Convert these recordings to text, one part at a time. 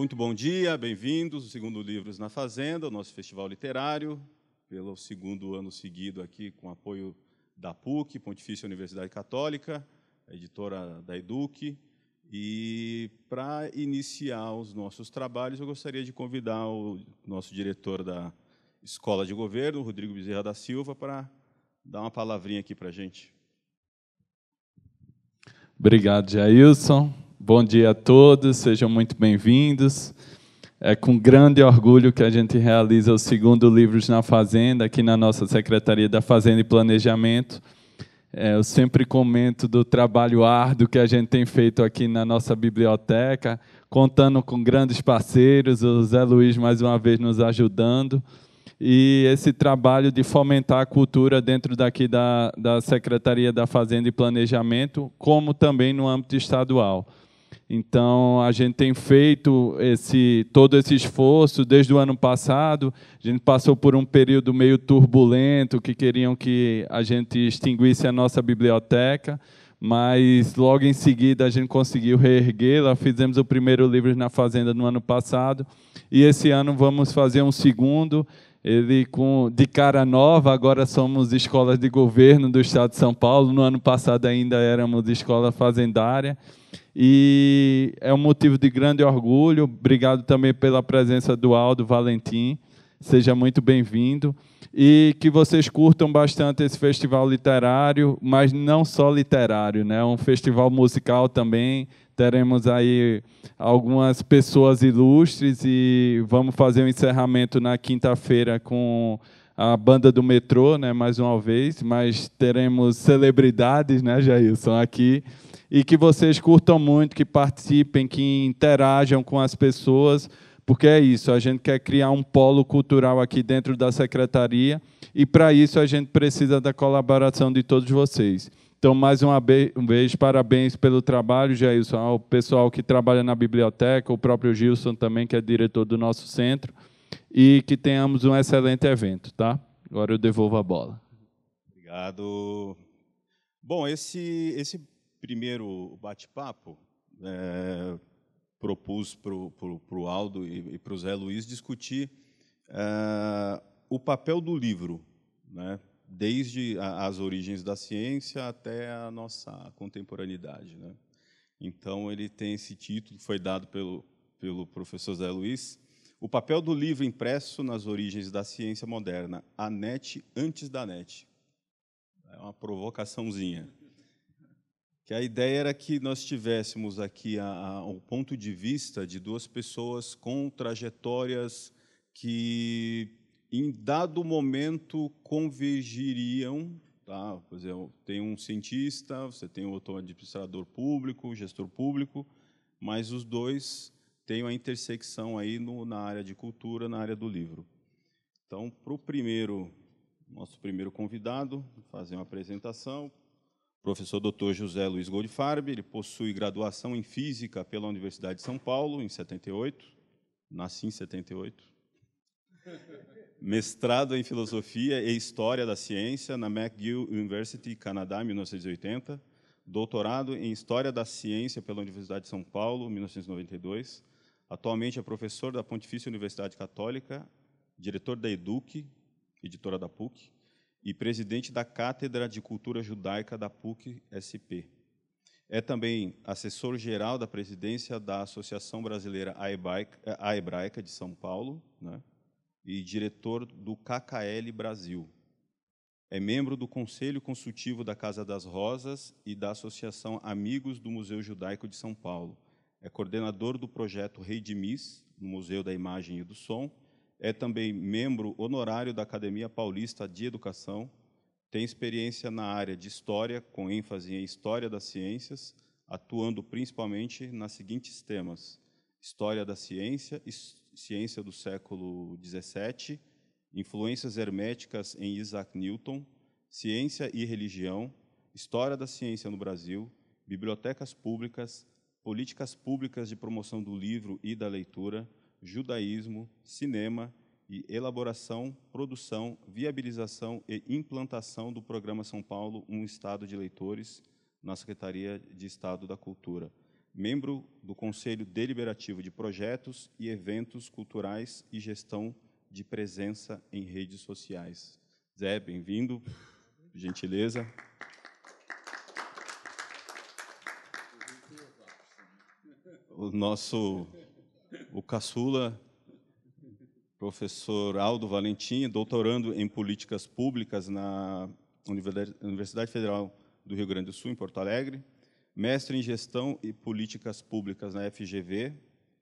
Muito bom dia, bem-vindos ao segundo Livros na Fazenda, o nosso festival literário, pelo segundo ano seguido aqui com apoio da PUC, Pontifícia Universidade Católica, editora da Eduque. E para iniciar os nossos trabalhos, eu gostaria de convidar o nosso diretor da Escola de Governo, Rodrigo Bezerra da Silva, para dar uma palavrinha aqui para a gente. Obrigado, Jailson. Bom dia a todos, sejam muito bem-vindos. É com grande orgulho que a gente realiza o segundo Livros na Fazenda, aqui na nossa Secretaria da Fazenda e Planejamento. É, eu sempre comento do trabalho árduo que a gente tem feito aqui na nossa biblioteca, contando com grandes parceiros, o Zé Luiz mais uma vez nos ajudando, e esse trabalho de fomentar a cultura dentro daqui da, da Secretaria da Fazenda e Planejamento, como também no âmbito estadual. Então, a gente tem feito esse, todo esse esforço desde o ano passado. A gente passou por um período meio turbulento, que queriam que a gente extinguisse a nossa biblioteca, mas logo em seguida a gente conseguiu reerguê-la. Fizemos o primeiro livro na Fazenda no ano passado, e esse ano vamos fazer um segundo. Ele, com, de cara nova, agora somos escolas de governo do Estado de São Paulo. No ano passado ainda éramos escola fazendária. E é um motivo de grande orgulho. Obrigado também pela presença do Aldo Valentim. Seja muito bem-vindo. E que vocês curtam bastante esse festival literário, mas não só literário, né? É um festival musical também teremos aí algumas pessoas ilustres e vamos fazer o um encerramento na quinta-feira com a banda do metrô, né, mais uma vez, mas teremos celebridades, né, Jailson, aqui, e que vocês curtam muito, que participem, que interajam com as pessoas, porque é isso, a gente quer criar um polo cultural aqui dentro da secretaria, e para isso a gente precisa da colaboração de todos vocês. Então, mais uma vez, um beijo, parabéns pelo trabalho, Jailson, ao pessoal que trabalha na biblioteca, o próprio Gilson também, que é diretor do nosso centro, e que tenhamos um excelente evento, tá? Agora eu devolvo a bola. Obrigado. Bom, esse, esse primeiro bate-papo é, propus para o pro, pro Aldo e, e para o Zé Luiz discutir é, o papel do livro, né? desde a, as origens da ciência até a nossa contemporaneidade. Né? Então, ele tem esse título, foi dado pelo, pelo professor Zé Luiz, O papel do livro impresso nas origens da ciência moderna, a NET antes da NET. É uma provocaçãozinha. Que a ideia era que nós tivéssemos aqui a, a, o ponto de vista de duas pessoas com trajetórias que em dado momento convergiriam, tá? Por exemplo, tem um cientista, você tem outro administrador público, gestor público, mas os dois têm uma intersecção aí no, na área de cultura, na área do livro. Então, para o primeiro, nosso primeiro convidado, fazer uma apresentação, professor Dr. José Luiz Goldfarb, ele possui graduação em física pela Universidade de São Paulo em 78, nasci em 78 mestrado em Filosofia e História da Ciência na McGill University, Canadá, 1980, doutorado em História da Ciência pela Universidade de São Paulo, 1992. Atualmente é professor da Pontifícia Universidade Católica, diretor da Eduque, editora da PUC, e presidente da Cátedra de Cultura Judaica da PUC SP. É também assessor geral da presidência da Associação Brasileira Hebraica de São Paulo, né? e diretor do KKL Brasil. É membro do Conselho Consultivo da Casa das Rosas e da Associação Amigos do Museu Judaico de São Paulo. É coordenador do projeto Rei de Miss, no Museu da Imagem e do Som. É também membro honorário da Academia Paulista de Educação. Tem experiência na área de História, com ênfase em História das Ciências, atuando principalmente nas seguintes temas: História da Ciência, História ciência do século XVII, influências herméticas em Isaac Newton, ciência e religião, história da ciência no Brasil, bibliotecas públicas, políticas públicas de promoção do livro e da leitura, judaísmo, cinema e elaboração, produção, viabilização e implantação do Programa São Paulo, um Estado de Leitores, na Secretaria de Estado da Cultura membro do Conselho Deliberativo de Projetos e Eventos Culturais e Gestão de Presença em Redes Sociais. Zé, bem-vindo, gentileza. O nosso, o caçula, professor Aldo Valentim, doutorando em Políticas Públicas na Universidade Federal do Rio Grande do Sul, em Porto Alegre, mestre em Gestão e Políticas Públicas na FGV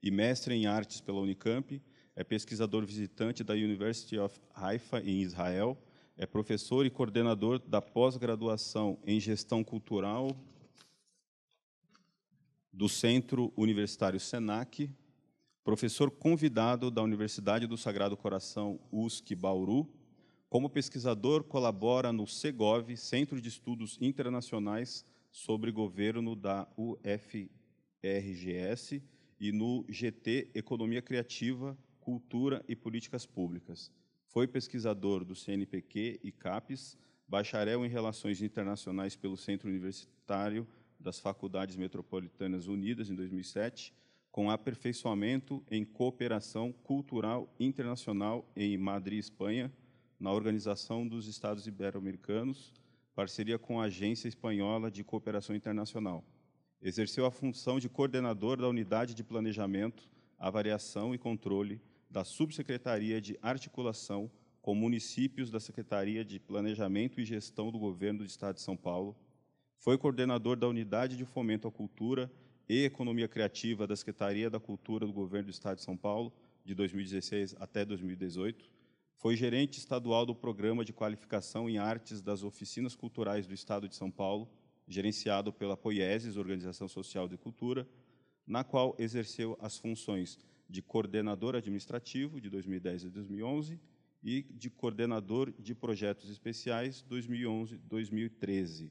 e mestre em Artes pela Unicamp, é pesquisador visitante da University of Haifa, em Israel, é professor e coordenador da pós-graduação em Gestão Cultural do Centro Universitário SENAC, professor convidado da Universidade do Sagrado Coração USC Bauru. Como pesquisador, colabora no CEGOV, Centro de Estudos Internacionais sobre governo da UFRGS e no GT Economia Criativa, Cultura e Políticas Públicas. Foi pesquisador do CNPq e CAPES, bacharel em Relações Internacionais pelo Centro Universitário das Faculdades Metropolitanas Unidas, em 2007, com aperfeiçoamento em cooperação cultural internacional em Madrid, Espanha, na Organização dos Estados Ibero-Americanos, parceria com a Agência Espanhola de Cooperação Internacional. Exerceu a função de coordenador da Unidade de Planejamento, Avaliação e Controle da Subsecretaria de Articulação com municípios da Secretaria de Planejamento e Gestão do Governo do Estado de São Paulo. Foi coordenador da Unidade de Fomento à Cultura e Economia Criativa da Secretaria da Cultura do Governo do Estado de São Paulo, de 2016 até 2018 foi gerente estadual do Programa de Qualificação em Artes das Oficinas Culturais do Estado de São Paulo, gerenciado pela POIESES, Organização Social de Cultura, na qual exerceu as funções de coordenador administrativo de 2010 a 2011 e de coordenador de projetos especiais 2011-2013.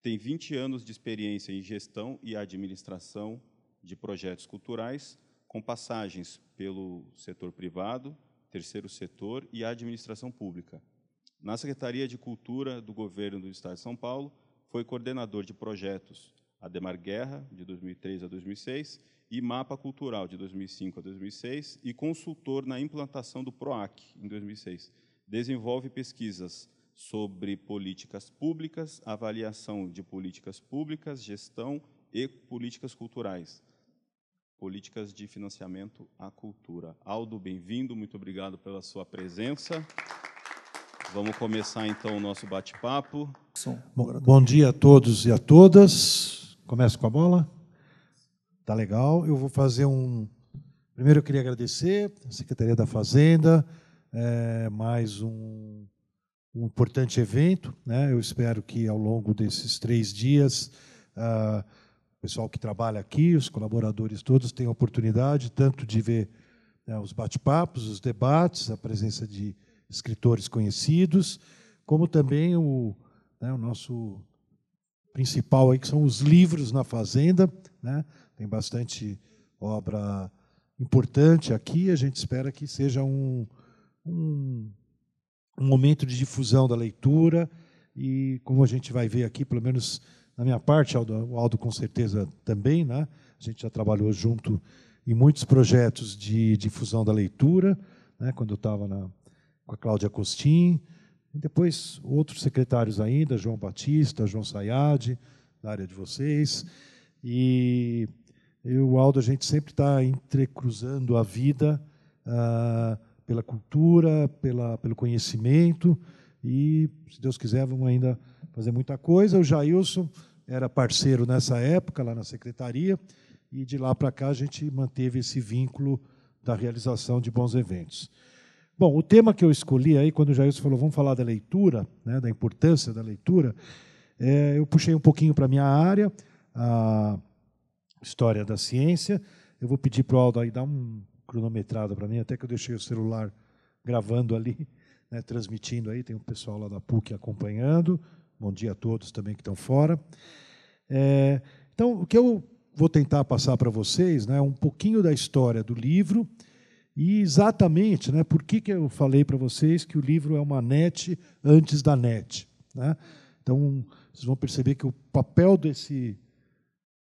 Tem 20 anos de experiência em gestão e administração de projetos culturais, com passagens pelo setor privado, terceiro setor e a administração pública. Na Secretaria de Cultura do Governo do Estado de São Paulo, foi coordenador de projetos Ademar Guerra, de 2003 a 2006, e Mapa Cultural, de 2005 a 2006, e consultor na implantação do PROAC, em 2006. Desenvolve pesquisas sobre políticas públicas, avaliação de políticas públicas, gestão e políticas culturais políticas de financiamento à cultura. Aldo, bem-vindo, muito obrigado pela sua presença. Vamos começar então o nosso bate-papo. Bom, dia a todos e a todas. Começo com a bola. Tá legal. Eu vou fazer um. Primeiro eu queria agradecer a Secretaria da Fazenda, é, mais um, um, importante evento. Né? Eu espero que ao longo desses três dias. Uh, pessoal que trabalha aqui, os colaboradores todos têm a oportunidade tanto de ver né, os bate-papos, os debates, a presença de escritores conhecidos, como também o, né, o nosso principal aí que são os livros na fazenda, né? Tem bastante obra importante aqui. A gente espera que seja um, um, um momento de difusão da leitura e, como a gente vai ver aqui, pelo menos da minha parte, Aldo, o Aldo com certeza também, né? A gente já trabalhou junto em muitos projetos de difusão da leitura, né? Quando eu estava com a Cláudia Costin, e depois outros secretários ainda, João Batista, João Sayad, da área de vocês, e eu, o Aldo, a gente sempre está entrecruzando a vida ah, pela cultura, pela, pelo conhecimento, e, se Deus quiser, vamos ainda fazer muita coisa. O Jailson era parceiro nessa época, lá na secretaria, e de lá para cá a gente manteve esse vínculo da realização de bons eventos. Bom, o tema que eu escolhi aí, quando o Jailson falou, vamos falar da leitura, né, da importância da leitura, é, eu puxei um pouquinho para a minha área, a história da ciência. Eu vou pedir para o Aldo aí dar um cronometrado para mim, até que eu deixei o celular gravando ali, né, transmitindo aí, tem o pessoal lá da PUC acompanhando, Bom dia a todos também que estão fora. É, então, o que eu vou tentar passar para vocês né, é né, um pouquinho da história do livro e exatamente né, por que, que eu falei para vocês que o livro é uma net antes da net. Né? Então, vocês vão perceber que o papel desse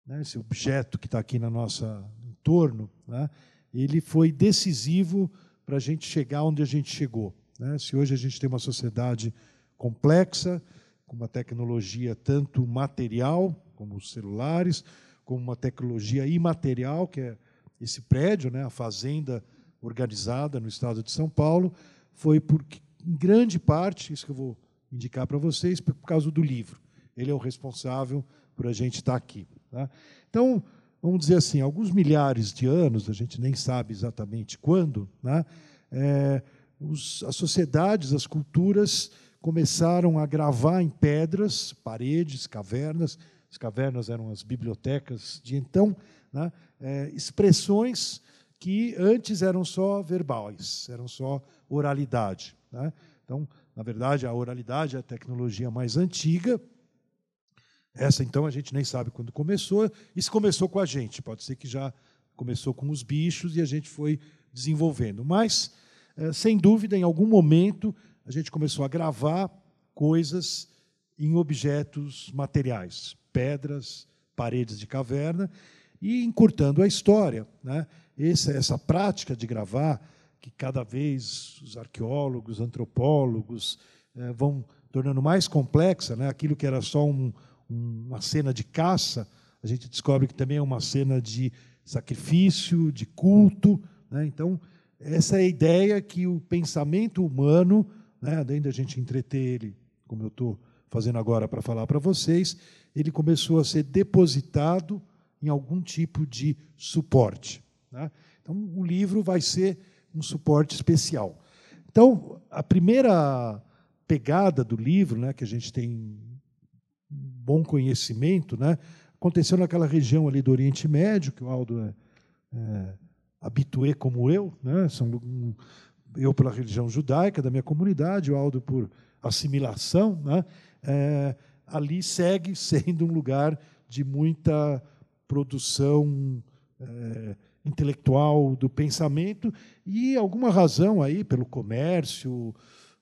né, esse objeto que está aqui no nosso entorno, né, ele foi decisivo para a gente chegar onde a gente chegou. Né? Se hoje a gente tem uma sociedade complexa, como a tecnologia tanto material, como os celulares, como uma tecnologia imaterial, que é esse prédio, né, a fazenda organizada no estado de São Paulo, foi porque, em grande parte, isso que eu vou indicar para vocês, por causa do livro. Ele é o responsável por a gente estar aqui. Tá? Então, vamos dizer assim, alguns milhares de anos, a gente nem sabe exatamente quando, né, é, os, as sociedades, as culturas começaram a gravar em pedras, paredes, cavernas. As cavernas eram as bibliotecas de então, né? é, expressões que antes eram só verbais, eram só oralidade. Né? Então, na verdade, a oralidade é a tecnologia mais antiga. Essa, então, a gente nem sabe quando começou. Isso começou com a gente, pode ser que já começou com os bichos e a gente foi desenvolvendo. Mas, é, sem dúvida, em algum momento, a gente começou a gravar coisas em objetos materiais, pedras, paredes de caverna, e encurtando a história. Né? Essa, essa prática de gravar, que cada vez os arqueólogos, antropólogos eh, vão tornando mais complexa, né? aquilo que era só um, uma cena de caça, a gente descobre que também é uma cena de sacrifício, de culto. Né? Então, essa é a ideia que o pensamento humano né, além da gente entreter ele, como eu estou fazendo agora para falar para vocês, ele começou a ser depositado em algum tipo de suporte. Né? Então, o livro vai ser um suporte especial. Então, a primeira pegada do livro, né, que a gente tem bom conhecimento, né, aconteceu naquela região ali do Oriente Médio, que o Aldo é, é habitué como eu, né, são eu pela religião judaica da minha comunidade, o Aldo por assimilação, né? é, ali segue sendo um lugar de muita produção é, intelectual do pensamento e alguma razão aí pelo comércio,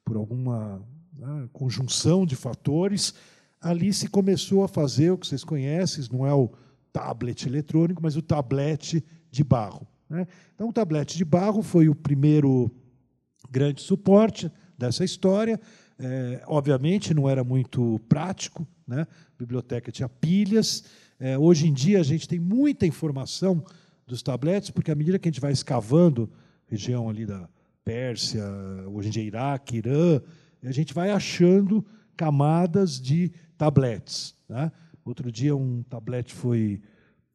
por alguma né, conjunção de fatores, ali se começou a fazer o que vocês conhecem, não é o tablet eletrônico, mas o tablete de barro. Né? Então, o tablete de barro foi o primeiro grande suporte dessa história. É, obviamente, não era muito prático, né? a biblioteca tinha pilhas. É, hoje em dia, a gente tem muita informação dos tabletes, porque à medida que a gente vai escavando região ali da Pérsia, hoje em dia Iraque, Irã, a gente vai achando camadas de tabletes. Né? Outro dia, um tablete foi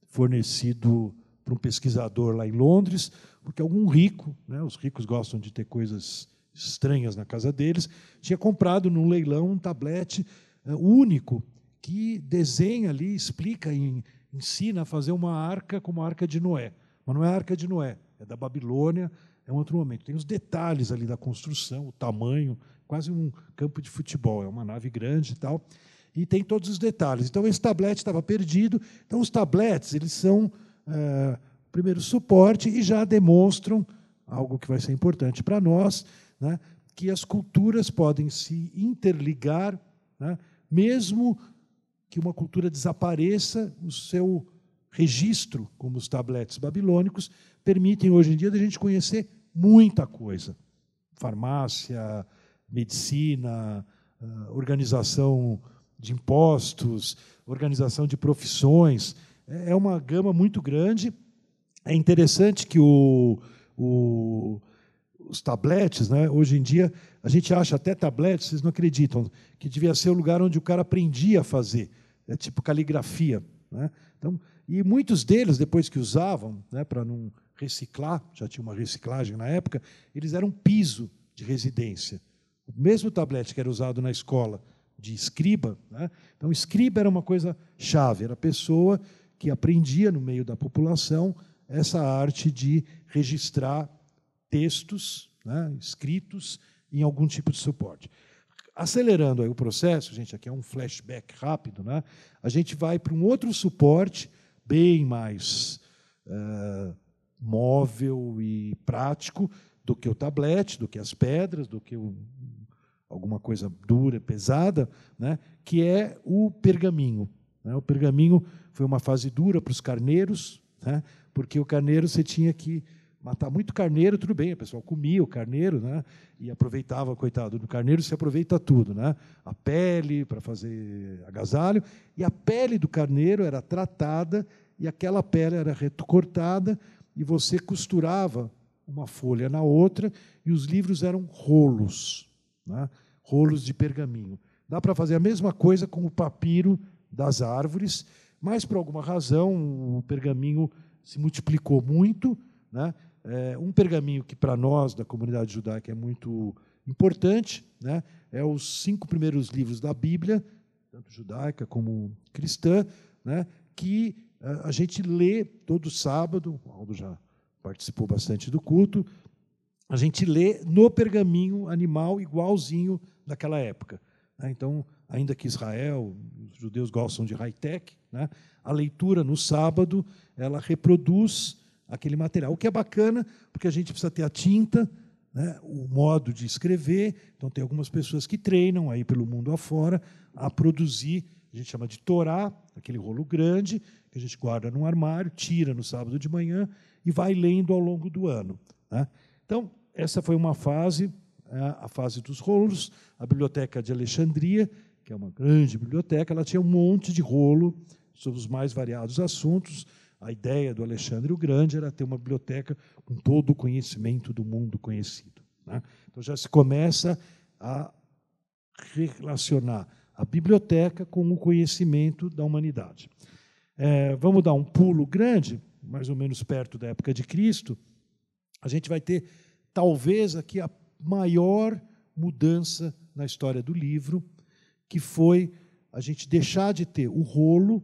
fornecido para um pesquisador lá em Londres, porque algum rico, né, os ricos gostam de ter coisas estranhas na casa deles, tinha comprado num leilão um tablete eh, único que desenha ali, explica, ensina a fazer uma arca como a arca de Noé. Mas não é a arca de Noé, é da Babilônia, é um outro momento. Tem os detalhes ali da construção, o tamanho, quase um campo de futebol, é uma nave grande e tal. E tem todos os detalhes. Então, esse tablete estava perdido. Então, os tabletes, eles são uh, primeiro suporte e já demonstram algo que vai ser importante para nós, né, que as culturas podem se interligar, né, mesmo que uma cultura desapareça, o seu registro, como os tabletes babilônicos, permitem hoje em dia a gente conhecer muita coisa. Farmácia, medicina, ah, organização de impostos, organização de profissões é uma gama muito grande. É interessante que o, o, os tabletes, né, hoje em dia, a gente acha até tablets. vocês não acreditam, que devia ser o lugar onde o cara aprendia a fazer, é tipo caligrafia. Né? Então, e muitos deles, depois que usavam, né, para não reciclar, já tinha uma reciclagem na época, eles eram piso de residência. O mesmo tablete que era usado na escola de escriba, né? então escriba era uma coisa chave, era a pessoa que aprendia no meio da população essa arte de registrar textos né, escritos em algum tipo de suporte. Acelerando aí o processo, gente, aqui é um flashback rápido, né? a gente vai para um outro suporte bem mais eh, móvel e prático do que o tablete, do que as pedras, do que o, alguma coisa dura, pesada, né? que é o pergaminho. Né? O pergaminho foi uma fase dura para os carneiros, né? porque o carneiro você tinha que matar muito carneiro, tudo bem, o pessoal comia o carneiro né? e aproveitava, coitado, do carneiro se aproveita tudo, né? a pele para fazer agasalho, e a pele do carneiro era tratada e aquela pele era recortada e você costurava uma folha na outra e os livros eram rolos, né? rolos de pergaminho. Dá para fazer a mesma coisa com o papiro das árvores, mas por alguma razão o pergaminho se multiplicou muito. Né? É um pergaminho que para nós, da comunidade judaica, é muito importante, né? é os cinco primeiros livros da Bíblia, tanto judaica como cristã, né? que é, a gente lê todo sábado, o Aldo já participou bastante do culto, a gente lê no pergaminho animal igualzinho daquela época. Né? Então, ainda que Israel, os judeus gostam de high-tech, né? a leitura no sábado ela reproduz aquele material, o que é bacana, porque a gente precisa ter a tinta, né? o modo de escrever. Então, tem algumas pessoas que treinam aí pelo mundo afora a produzir, a gente chama de Torá, aquele rolo grande, que a gente guarda num armário, tira no sábado de manhã e vai lendo ao longo do ano. Né? Então, essa foi uma fase né, a fase dos rolos, a biblioteca de Alexandria, que é uma grande biblioteca, ela tinha um monte de rolo sobre os mais variados assuntos. A ideia do Alexandre o Grande era ter uma biblioteca com todo o conhecimento do mundo conhecido. Né? Então já se começa a relacionar a biblioteca com o conhecimento da humanidade. É, vamos dar um pulo grande, mais ou menos perto da época de Cristo. A gente vai ter, talvez, aqui a maior mudança na história do livro, que foi a gente deixar de ter o rolo,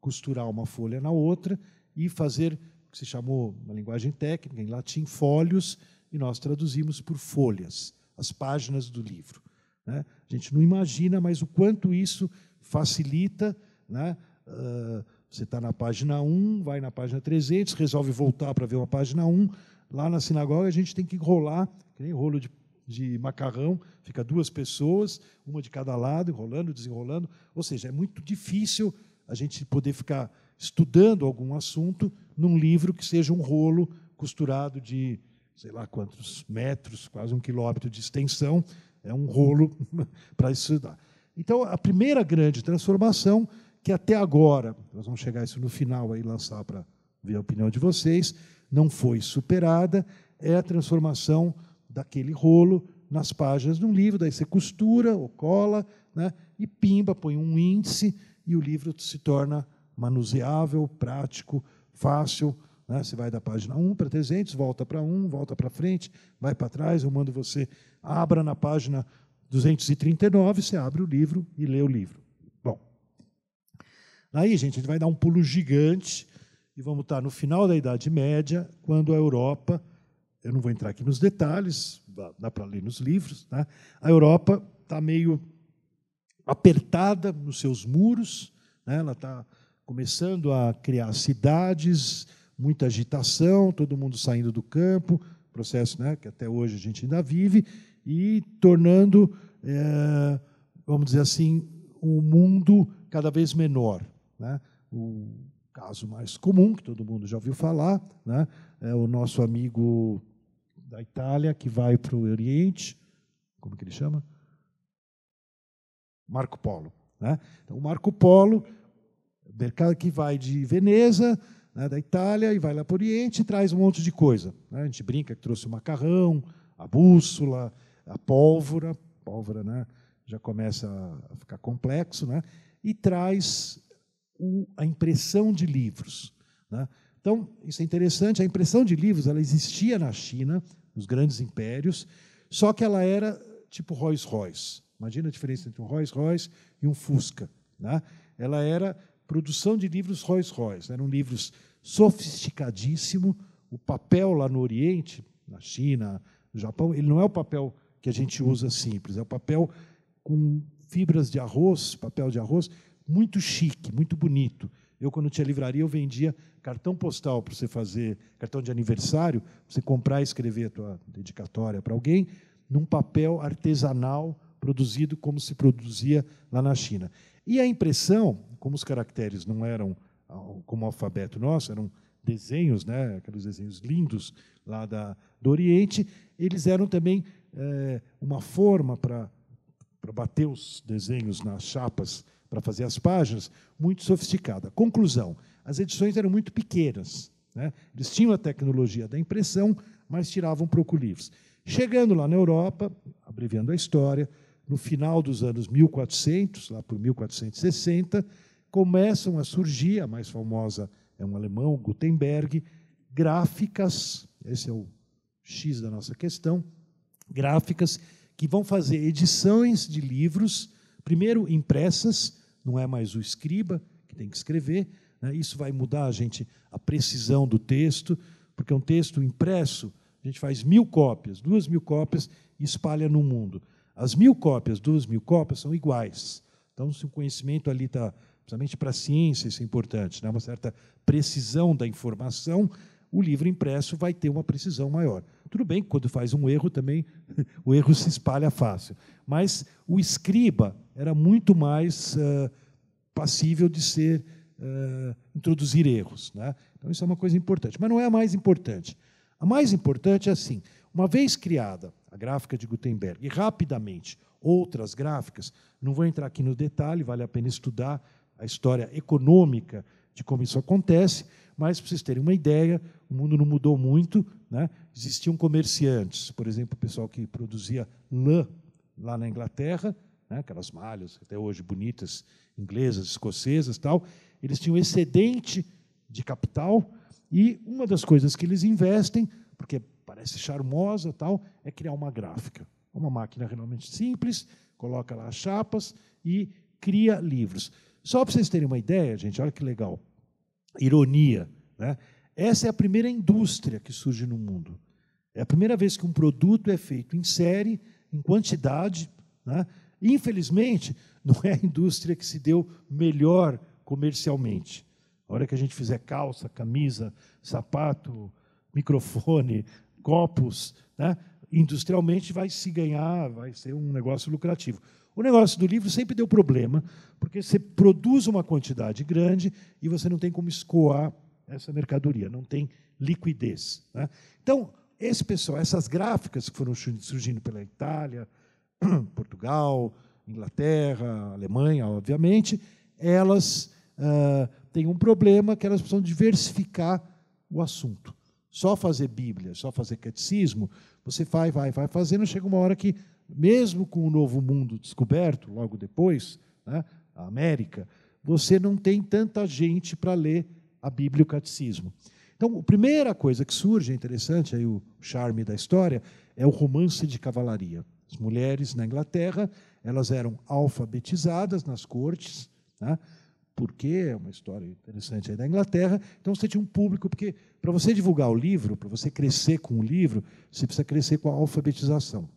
costurar uma folha na outra e fazer o que se chamou na linguagem técnica, em latim, folhos, e nós traduzimos por folhas, as páginas do livro. Né? A gente não imagina, mas o quanto isso facilita. Né? Uh, você está na página 1, vai na página 300, resolve voltar para ver uma página 1. Lá na sinagoga, a gente tem que rolar, que nem rolo de de macarrão, fica duas pessoas, uma de cada lado, enrolando, desenrolando. Ou seja, é muito difícil a gente poder ficar estudando algum assunto num livro que seja um rolo costurado de sei lá quantos metros, quase um quilômetro de extensão. É um rolo para estudar. Então, a primeira grande transformação, que até agora, nós vamos chegar isso no final aí, lançar para ver a opinião de vocês, não foi superada, é a transformação daquele rolo nas páginas de um livro, daí você costura ou cola, né, e pimba, põe um índice e o livro se torna manuseável, prático, fácil. Né? Você vai da página 1 para 300, volta para 1, volta para frente, vai para trás, eu mando você, abra na página 239, você abre o livro e lê o livro. Bom, aí, gente, a gente vai dar um pulo gigante e vamos estar no final da Idade Média, quando a Europa eu não vou entrar aqui nos detalhes, dá para ler nos livros. né? A Europa está meio apertada nos seus muros, né? ela está começando a criar cidades, muita agitação, todo mundo saindo do campo, processo né, que até hoje a gente ainda vive, e tornando, é, vamos dizer assim, o um mundo cada vez menor. Né? O caso mais comum, que todo mundo já ouviu falar, né? é, o nosso amigo da Itália que vai para o Oriente, como que ele chama? Marco Polo. Né? Então, o Marco Polo, mercado que vai de Veneza, né, da Itália, e vai lá para o Oriente e traz um monte de coisa. Né? A gente brinca que trouxe o macarrão, a bússola, a pólvora, pólvora né, já começa a ficar complexo, né? e traz o, a impressão de livros. Né? Então, isso é interessante, a impressão de livros ela existia na China, nos grandes impérios, só que ela era tipo Rolls-Royce. Imagina a diferença entre um Rolls-Royce e um Fusca. Né? Ela era produção de livros Rolls-Royce, eram livros sofisticadíssimos. O papel lá no Oriente, na China, no Japão, ele não é o papel que a gente usa simples, é o papel com fibras de arroz, papel de arroz, muito chique, muito bonito. Eu, quando tinha livraria, eu vendia cartão postal para você fazer, cartão de aniversário, você comprar e escrever a tua dedicatória para alguém, num papel artesanal produzido como se produzia lá na China. E a impressão, como os caracteres não eram ah, como o alfabeto nosso, eram desenhos, né, aqueles desenhos lindos lá da, do Oriente, eles eram também é, uma forma para bater os desenhos nas chapas para fazer as páginas, muito sofisticada. Conclusão: as edições eram muito pequenas. Né? Eles tinham a tecnologia da impressão, mas tiravam pouco livros. Chegando lá na Europa, abreviando a história, no final dos anos 1400, lá por 1460, começam a surgir, a mais famosa é um alemão, Gutenberg, gráficas, esse é o X da nossa questão, gráficas que vão fazer edições de livros Primeiro, impressas, não é mais o escriba que tem que escrever, né? isso vai mudar a gente a precisão do texto, porque um texto impresso, a gente faz mil cópias, duas mil cópias e espalha no mundo. As mil cópias, duas mil cópias são iguais. Então, se o conhecimento ali está, principalmente para a ciência, isso é importante, né? uma certa precisão da informação, o livro impresso vai ter uma precisão maior. Tudo bem que quando faz um erro também, o erro se espalha fácil. Mas o escriba era muito mais uh, passível de ser uh, introduzir erros. Né? Então, isso é uma coisa importante. Mas não é a mais importante. A mais importante é assim: uma vez criada a gráfica de Gutenberg, e rapidamente outras gráficas, não vou entrar aqui no detalhe, vale a pena estudar a história econômica de como isso acontece, mas para vocês terem uma ideia, o mundo não mudou muito. Né? Existiam comerciantes, por exemplo, o pessoal que produzia lã lá na Inglaterra, né? aquelas malhas até hoje bonitas, inglesas, escocesas tal. Eles tinham excedente de capital e uma das coisas que eles investem, porque parece charmosa tal, é criar uma gráfica. É uma máquina realmente simples, coloca lá as chapas e cria livros. Só para vocês terem uma ideia, gente, olha que legal ironia. Né? Essa é a primeira indústria que surge no mundo. É a primeira vez que um produto é feito em série, em quantidade. Né? Infelizmente, não é a indústria que se deu melhor comercialmente. A hora que a gente fizer calça, camisa, sapato, microfone, copos, né? industrialmente vai se ganhar, vai ser um negócio lucrativo. O negócio do livro sempre deu problema, porque você produz uma quantidade grande e você não tem como escoar essa mercadoria, não tem liquidez. Né? Então, esse pessoal, essas gráficas que foram surgindo pela Itália, Portugal, Inglaterra, Alemanha, obviamente, elas uh, têm um problema que elas precisam diversificar o assunto. Só fazer Bíblia, só fazer catecismo, você vai, vai, vai fazendo, chega uma hora que mesmo com o novo mundo descoberto, logo depois, né, a América, você não tem tanta gente para ler a Bíblia e o Catecismo. Então, a primeira coisa que surge, é interessante, aí o charme da história, é o romance de cavalaria. As mulheres na Inglaterra, elas eram alfabetizadas nas cortes, né, porque é uma história interessante aí da Inglaterra. Então você tinha um público, porque para você divulgar o livro, para você crescer com o livro, você precisa crescer com a alfabetização.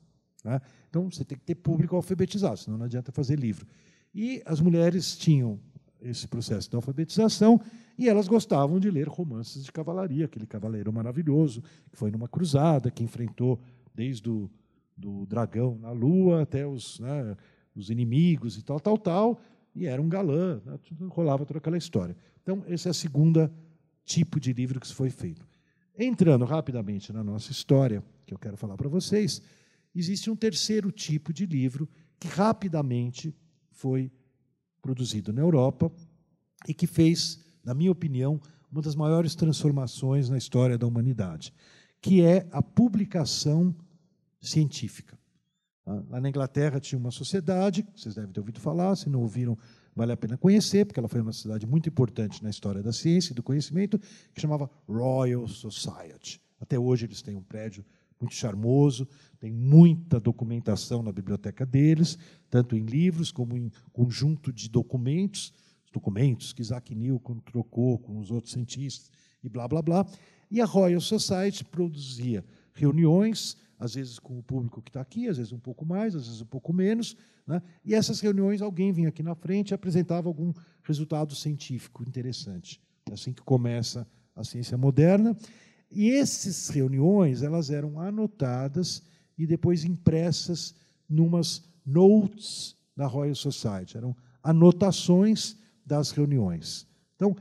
Né? Então, você tem que ter público alfabetizado, senão não adianta fazer livro. E as mulheres tinham esse processo de alfabetização e elas gostavam de ler romances de cavalaria, aquele cavaleiro maravilhoso que foi numa cruzada, que enfrentou desde o do dragão na lua até os, né, os inimigos e tal, tal, tal, e era um galã, né, rolava toda aquela história. Então, esse é o segundo tipo de livro que foi feito. Entrando rapidamente na nossa história, que eu quero falar para vocês, existe um terceiro tipo de livro que rapidamente foi produzido na Europa e que fez, na minha opinião, uma das maiores transformações na história da humanidade, que é a publicação científica. Tá? Lá na Inglaterra tinha uma sociedade, vocês devem ter ouvido falar, se não ouviram, vale a pena conhecer, porque ela foi uma sociedade muito importante na história da ciência e do conhecimento, que chamava Royal Society. Até hoje eles têm um prédio muito charmoso, tem muita documentação na biblioteca deles, tanto em livros como em conjunto de documentos, documentos que Isaac Newton trocou com os outros cientistas e blá, blá, blá. E a Royal Society produzia reuniões, às vezes com o público que está aqui, às vezes um pouco mais, às vezes um pouco menos. Né? E essas reuniões, alguém vinha aqui na frente e apresentava algum resultado científico interessante. É assim que começa a ciência moderna. E essas reuniões elas eram anotadas e depois impressas numas notes da Royal Society, eram anotações das reuniões. Então,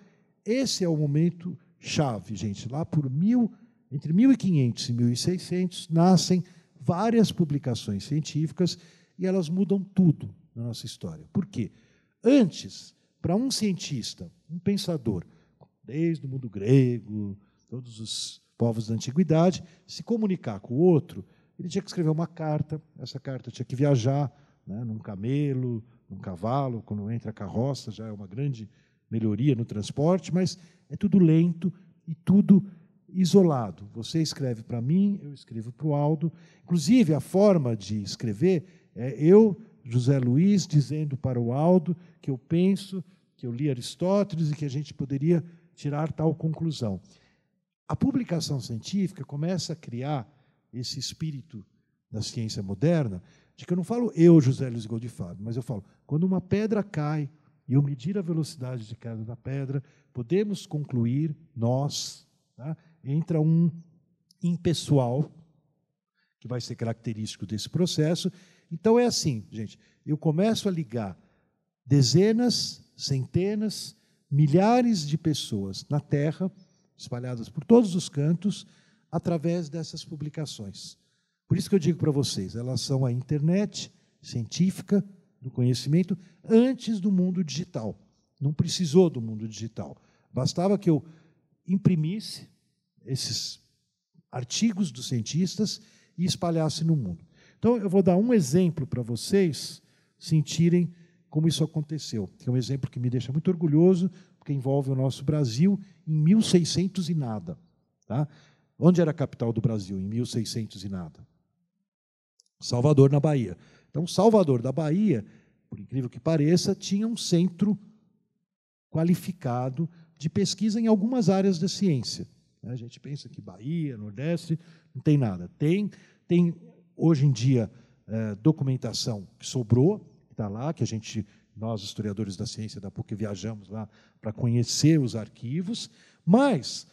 esse é o momento chave, gente. Lá por mil, entre 1500 e 1600 nascem várias publicações científicas e elas mudam tudo na nossa história. Por quê? Antes, para um cientista, um pensador, desde o mundo grego, todos os povos da antiguidade, se comunicar com o outro, ele tinha que escrever uma carta, essa carta tinha que viajar né, num camelo, num cavalo, quando entra a carroça já é uma grande melhoria no transporte, mas é tudo lento e tudo isolado. Você escreve para mim, eu escrevo para o Aldo. Inclusive, a forma de escrever é eu, José Luiz, dizendo para o Aldo que eu penso, que eu li Aristóteles e que a gente poderia tirar tal conclusão. A publicação científica começa a criar esse espírito da ciência moderna, de que eu não falo eu, José Luiz Gold mas eu falo, quando uma pedra cai e eu medir a velocidade de queda da pedra, podemos concluir, nós, tá? entra um impessoal, que vai ser característico desse processo. Então é assim, gente, eu começo a ligar dezenas, centenas, milhares de pessoas na Terra, espalhadas por todos os cantos, através dessas publicações. Por isso que eu digo para vocês, elas são a internet científica do conhecimento antes do mundo digital. Não precisou do mundo digital. Bastava que eu imprimisse esses artigos dos cientistas e espalhasse no mundo. Então, eu vou dar um exemplo para vocês sentirem como isso aconteceu, que é um exemplo que me deixa muito orgulhoso que envolve o nosso Brasil, em 1600 e nada. Tá? Onde era a capital do Brasil em 1600 e nada? Salvador, na Bahia. Então, Salvador da Bahia, por incrível que pareça, tinha um centro qualificado de pesquisa em algumas áreas da ciência. Né? A gente pensa que Bahia, Nordeste, não tem nada. Tem, tem hoje em dia, eh, documentação que sobrou, que está lá, que a gente nós, historiadores da ciência da PUC, viajamos lá para conhecer os arquivos, mas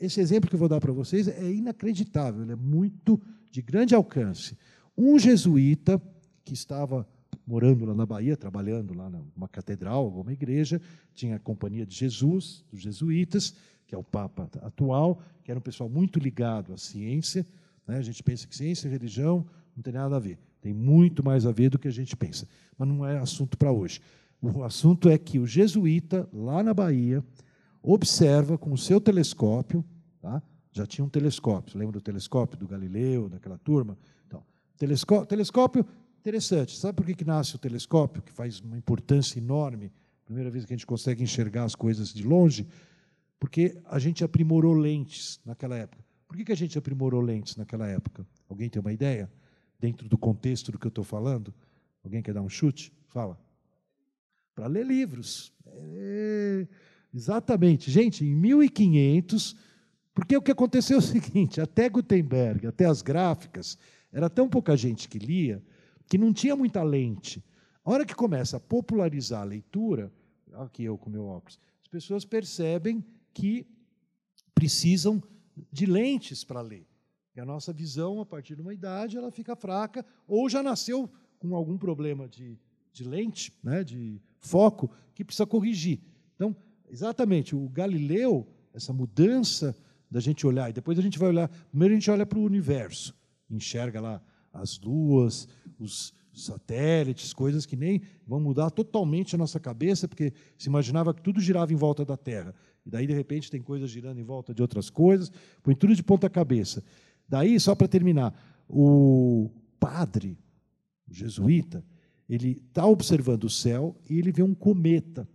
esse exemplo que eu vou dar para vocês é inacreditável, ele é muito de grande alcance. Um jesuíta que estava morando lá na Bahia, trabalhando lá numa catedral, alguma igreja, tinha a Companhia de Jesus, dos jesuítas, que é o Papa atual, que era um pessoal muito ligado à ciência. Né? A gente pensa que ciência e religião não tem nada a ver. Tem muito mais a ver do que a gente pensa. Mas não é assunto para hoje. O assunto é que o jesuíta, lá na Bahia, observa com o seu telescópio, tá? já tinha um telescópio, lembra do telescópio do Galileu, daquela turma? Então, telescópio, telescópio interessante. Sabe por que, que nasce o telescópio, que faz uma importância enorme? Primeira vez que a gente consegue enxergar as coisas de longe, porque a gente aprimorou lentes naquela época. Por que, que a gente aprimorou lentes naquela época? Alguém tem uma ideia? dentro do contexto do que eu estou falando? Alguém quer dar um chute? Fala. Para ler livros. É, exatamente. Gente, em 1500, porque o que aconteceu é o seguinte: até Gutenberg, até as gráficas, era tão pouca gente que lia que não tinha muita lente. A hora que começa a popularizar a leitura, aqui eu com meu óculos, as pessoas percebem que precisam de lentes para ler. Porque a nossa visão, a partir de uma idade, ela fica fraca ou já nasceu com algum problema de, de lente, né, de foco, que precisa corrigir. Então, exatamente, o Galileu, essa mudança da gente olhar, e depois a gente vai olhar, primeiro a gente olha para o universo, enxerga lá as luas, os satélites, coisas que nem vão mudar totalmente a nossa cabeça, porque se imaginava que tudo girava em volta da Terra. E daí, de repente, tem coisas girando em volta de outras coisas, põe tudo de ponta cabeça. Daí, só para terminar, o padre, o jesuíta, ele está observando o céu e ele vê um cometa,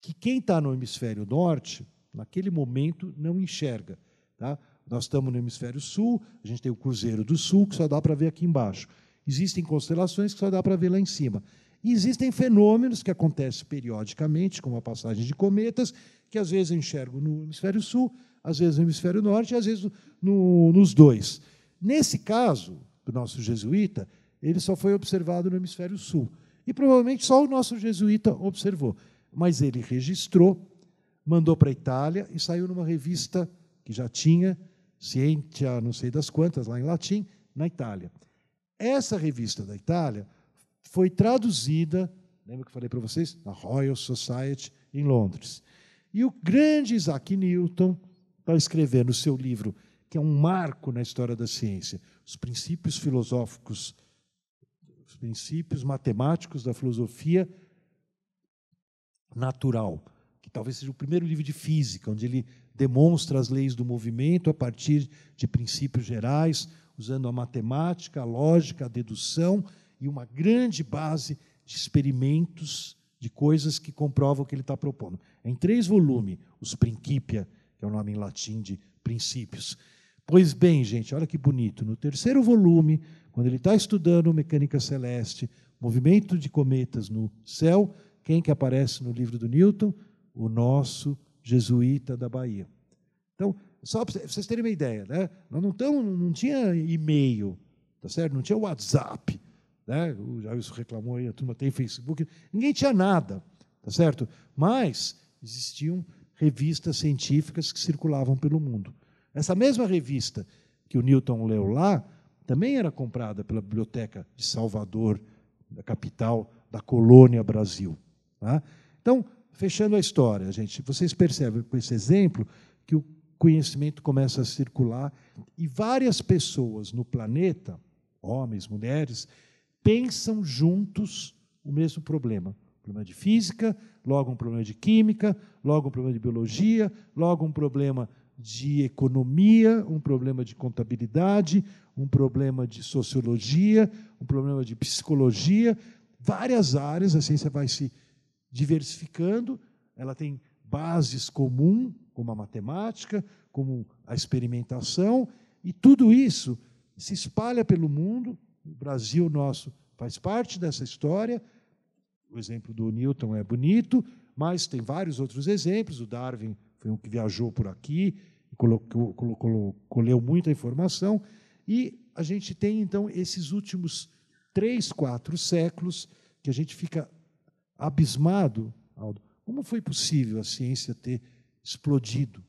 que quem está no hemisfério norte, naquele momento, não enxerga. Tá? Nós estamos no hemisfério sul, a gente tem o Cruzeiro do Sul, que só dá para ver aqui embaixo. Existem constelações que só dá para ver lá em cima. E existem fenômenos que acontecem periodicamente, como a passagem de cometas, que às vezes eu enxergo no hemisfério sul, às vezes no hemisfério norte e às vezes no, nos dois. Nesse caso, do nosso jesuíta, ele só foi observado no hemisfério sul. E provavelmente só o nosso jesuíta observou. Mas ele registrou, mandou para a Itália e saiu numa revista que já tinha, Scientia não sei das quantas, lá em latim, na Itália. Essa revista da Itália foi traduzida, lembra que eu falei para vocês? Na Royal Society, em Londres. E o grande Isaac Newton, vai escrever no seu livro, que é um marco na história da ciência, os princípios filosóficos, os princípios matemáticos da filosofia natural, que talvez seja o primeiro livro de física, onde ele demonstra as leis do movimento a partir de princípios gerais, usando a matemática, a lógica, a dedução e uma grande base de experimentos de coisas que comprovam o que ele está propondo. Em três volumes, os Principia, que é o nome em latim de princípios. Pois bem, gente, olha que bonito. No terceiro volume, quando ele está estudando mecânica celeste, movimento de cometas no céu, quem que aparece no livro do Newton? O nosso jesuíta da Bahia. Então, só para vocês terem uma ideia, né? Nós não, tão, não tinha e-mail, tá certo? Não tinha WhatsApp, né? O Jailson reclamou aí, a turma tem Facebook, ninguém tinha nada, tá certo? Mas existiam revistas científicas que circulavam pelo mundo. Essa mesma revista que o Newton leu lá também era comprada pela Biblioteca de Salvador, da capital da colônia Brasil. Tá? Então, fechando a história, gente, vocês percebem com esse exemplo que o conhecimento começa a circular e várias pessoas no planeta, homens, mulheres, pensam juntos o mesmo problema problema de física, logo um problema de química, logo um problema de biologia, logo um problema de economia, um problema de contabilidade, um problema de sociologia, um problema de psicologia, várias áreas, a ciência vai se diversificando, ela tem bases comuns, como a matemática, como a experimentação, e tudo isso se espalha pelo mundo, o Brasil nosso faz parte dessa história, o exemplo do Newton é bonito, mas tem vários outros exemplos. O Darwin foi um que viajou por aqui e colocou, colocou, colheu muita informação. E a gente tem, então, esses últimos três, quatro séculos que a gente fica abismado, Aldo. Como foi possível a ciência ter explodido?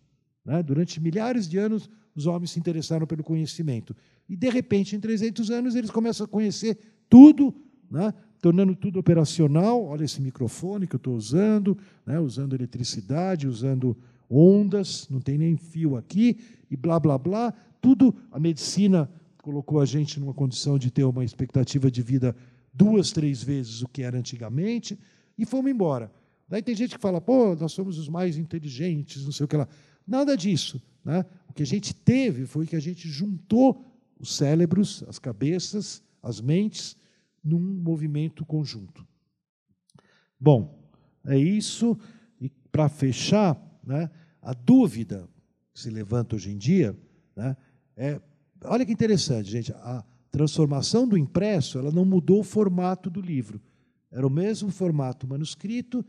Né? Durante milhares de anos, os homens se interessaram pelo conhecimento. E, de repente, em 300 anos, eles começam a conhecer tudo, né? tornando tudo operacional. Olha esse microfone que eu estou usando, né, usando eletricidade, usando ondas, não tem nem fio aqui, e blá, blá, blá. Tudo, a medicina colocou a gente numa condição de ter uma expectativa de vida duas, três vezes o que era antigamente, e fomos embora. Daí tem gente que fala, pô, nós somos os mais inteligentes, não sei o que lá. Nada disso. Né? O que a gente teve foi que a gente juntou os cérebros, as cabeças, as mentes, num movimento conjunto. Bom, é isso. E para fechar, né, a dúvida que se levanta hoje em dia né, é. Olha que interessante, gente. A transformação do impresso ela não mudou o formato do livro. Era o mesmo formato manuscrito,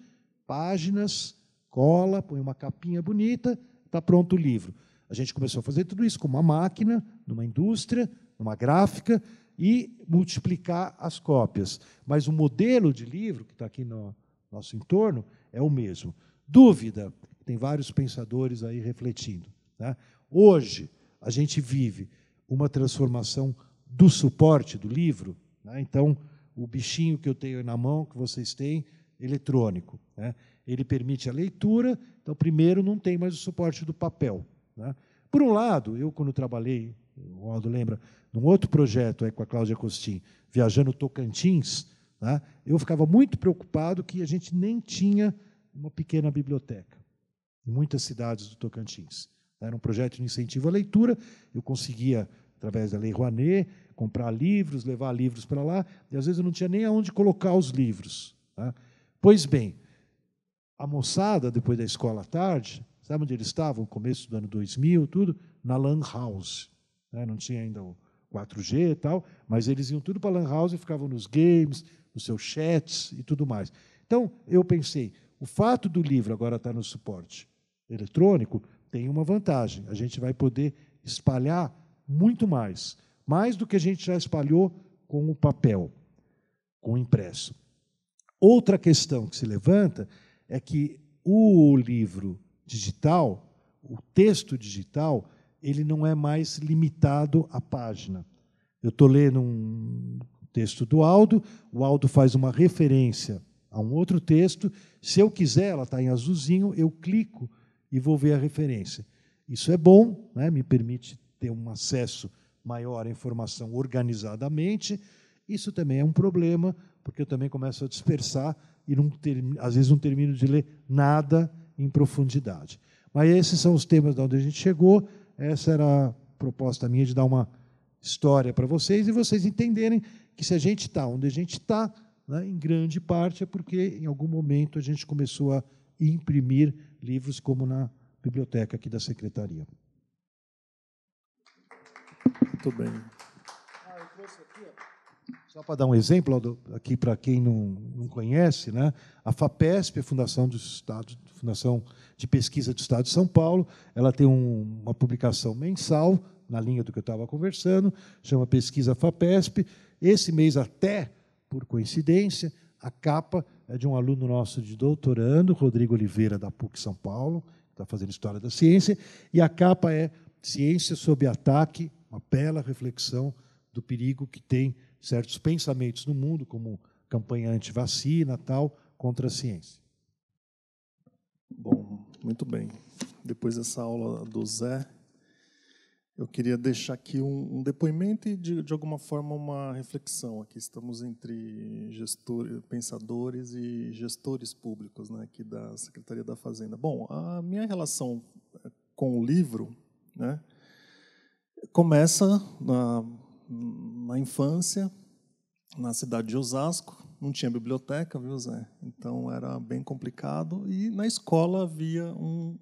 páginas, cola, põe uma capinha bonita, está pronto o livro. A gente começou a fazer tudo isso com uma máquina, numa indústria, numa gráfica e multiplicar as cópias. Mas o modelo de livro, que está aqui no nosso entorno, é o mesmo. Dúvida, tem vários pensadores aí refletindo. Né? Hoje, a gente vive uma transformação do suporte do livro. Né? Então, o bichinho que eu tenho na mão, que vocês têm, eletrônico. Né? Ele permite a leitura, então, primeiro, não tem mais o suporte do papel. Né? Por um lado, eu, quando trabalhei, o Aldo lembra, num outro projeto aí com a Cláudia Costin, viajando Tocantins, né, eu ficava muito preocupado que a gente nem tinha uma pequena biblioteca em muitas cidades do Tocantins. Era um projeto de incentivo à leitura, eu conseguia, através da Lei Rouanet, comprar livros, levar livros para lá, e às vezes eu não tinha nem aonde colocar os livros. Tá? Pois bem, a moçada, depois da escola à tarde, sabe onde eles estavam, começo do ano 2000, tudo? Na Lan House. Né? Não tinha ainda o 4G e tal, mas eles iam tudo para Lan House e ficavam nos games, nos seus chats e tudo mais. Então, eu pensei, o fato do livro agora estar tá no suporte eletrônico tem uma vantagem. A gente vai poder espalhar muito mais, mais do que a gente já espalhou com o papel, com o impresso. Outra questão que se levanta é que o livro digital, o texto digital, ele não é mais limitado à página. Eu estou lendo um texto do Aldo, o Aldo faz uma referência a um outro texto. Se eu quiser, ela está em azulzinho, eu clico e vou ver a referência. Isso é bom, né? me permite ter um acesso maior à informação organizadamente. Isso também é um problema, porque eu também começo a dispersar e não ter, às vezes não termino de ler nada em profundidade. Mas esses são os temas de onde a gente chegou. Essa era a proposta minha de dar uma história para vocês e vocês entenderem que se a gente está onde a gente está, né, em grande parte é porque em algum momento a gente começou a imprimir livros como na biblioteca aqui da secretaria. Muito bem. Ah, eu trouxe aqui, ó. Só para dar um exemplo aqui para quem não, não conhece, né? a FAPESP, a Fundação do Estado, Fundação de Pesquisa do Estado de São Paulo, ela tem um, uma publicação mensal na linha do que eu estava conversando, chama Pesquisa FAPESP. Esse mês até por coincidência, a capa é de um aluno nosso de doutorando, Rodrigo Oliveira da PUC São Paulo, que está fazendo história da ciência, e a capa é Ciência sob ataque, uma bela reflexão do perigo que tem certos pensamentos no mundo, como campanha anti-vacina, tal, contra a ciência. Bom, muito bem. Depois dessa aula do Zé, eu queria deixar aqui um, um depoimento e, de, de, alguma forma, uma reflexão. Aqui estamos entre gestor, pensadores e gestores públicos né, aqui da Secretaria da Fazenda. Bom, a minha relação eh, com o livro né, começa na na infância, na cidade de Osasco, não tinha biblioteca, viu, Zé? Então era bem complicado. E na escola havia um,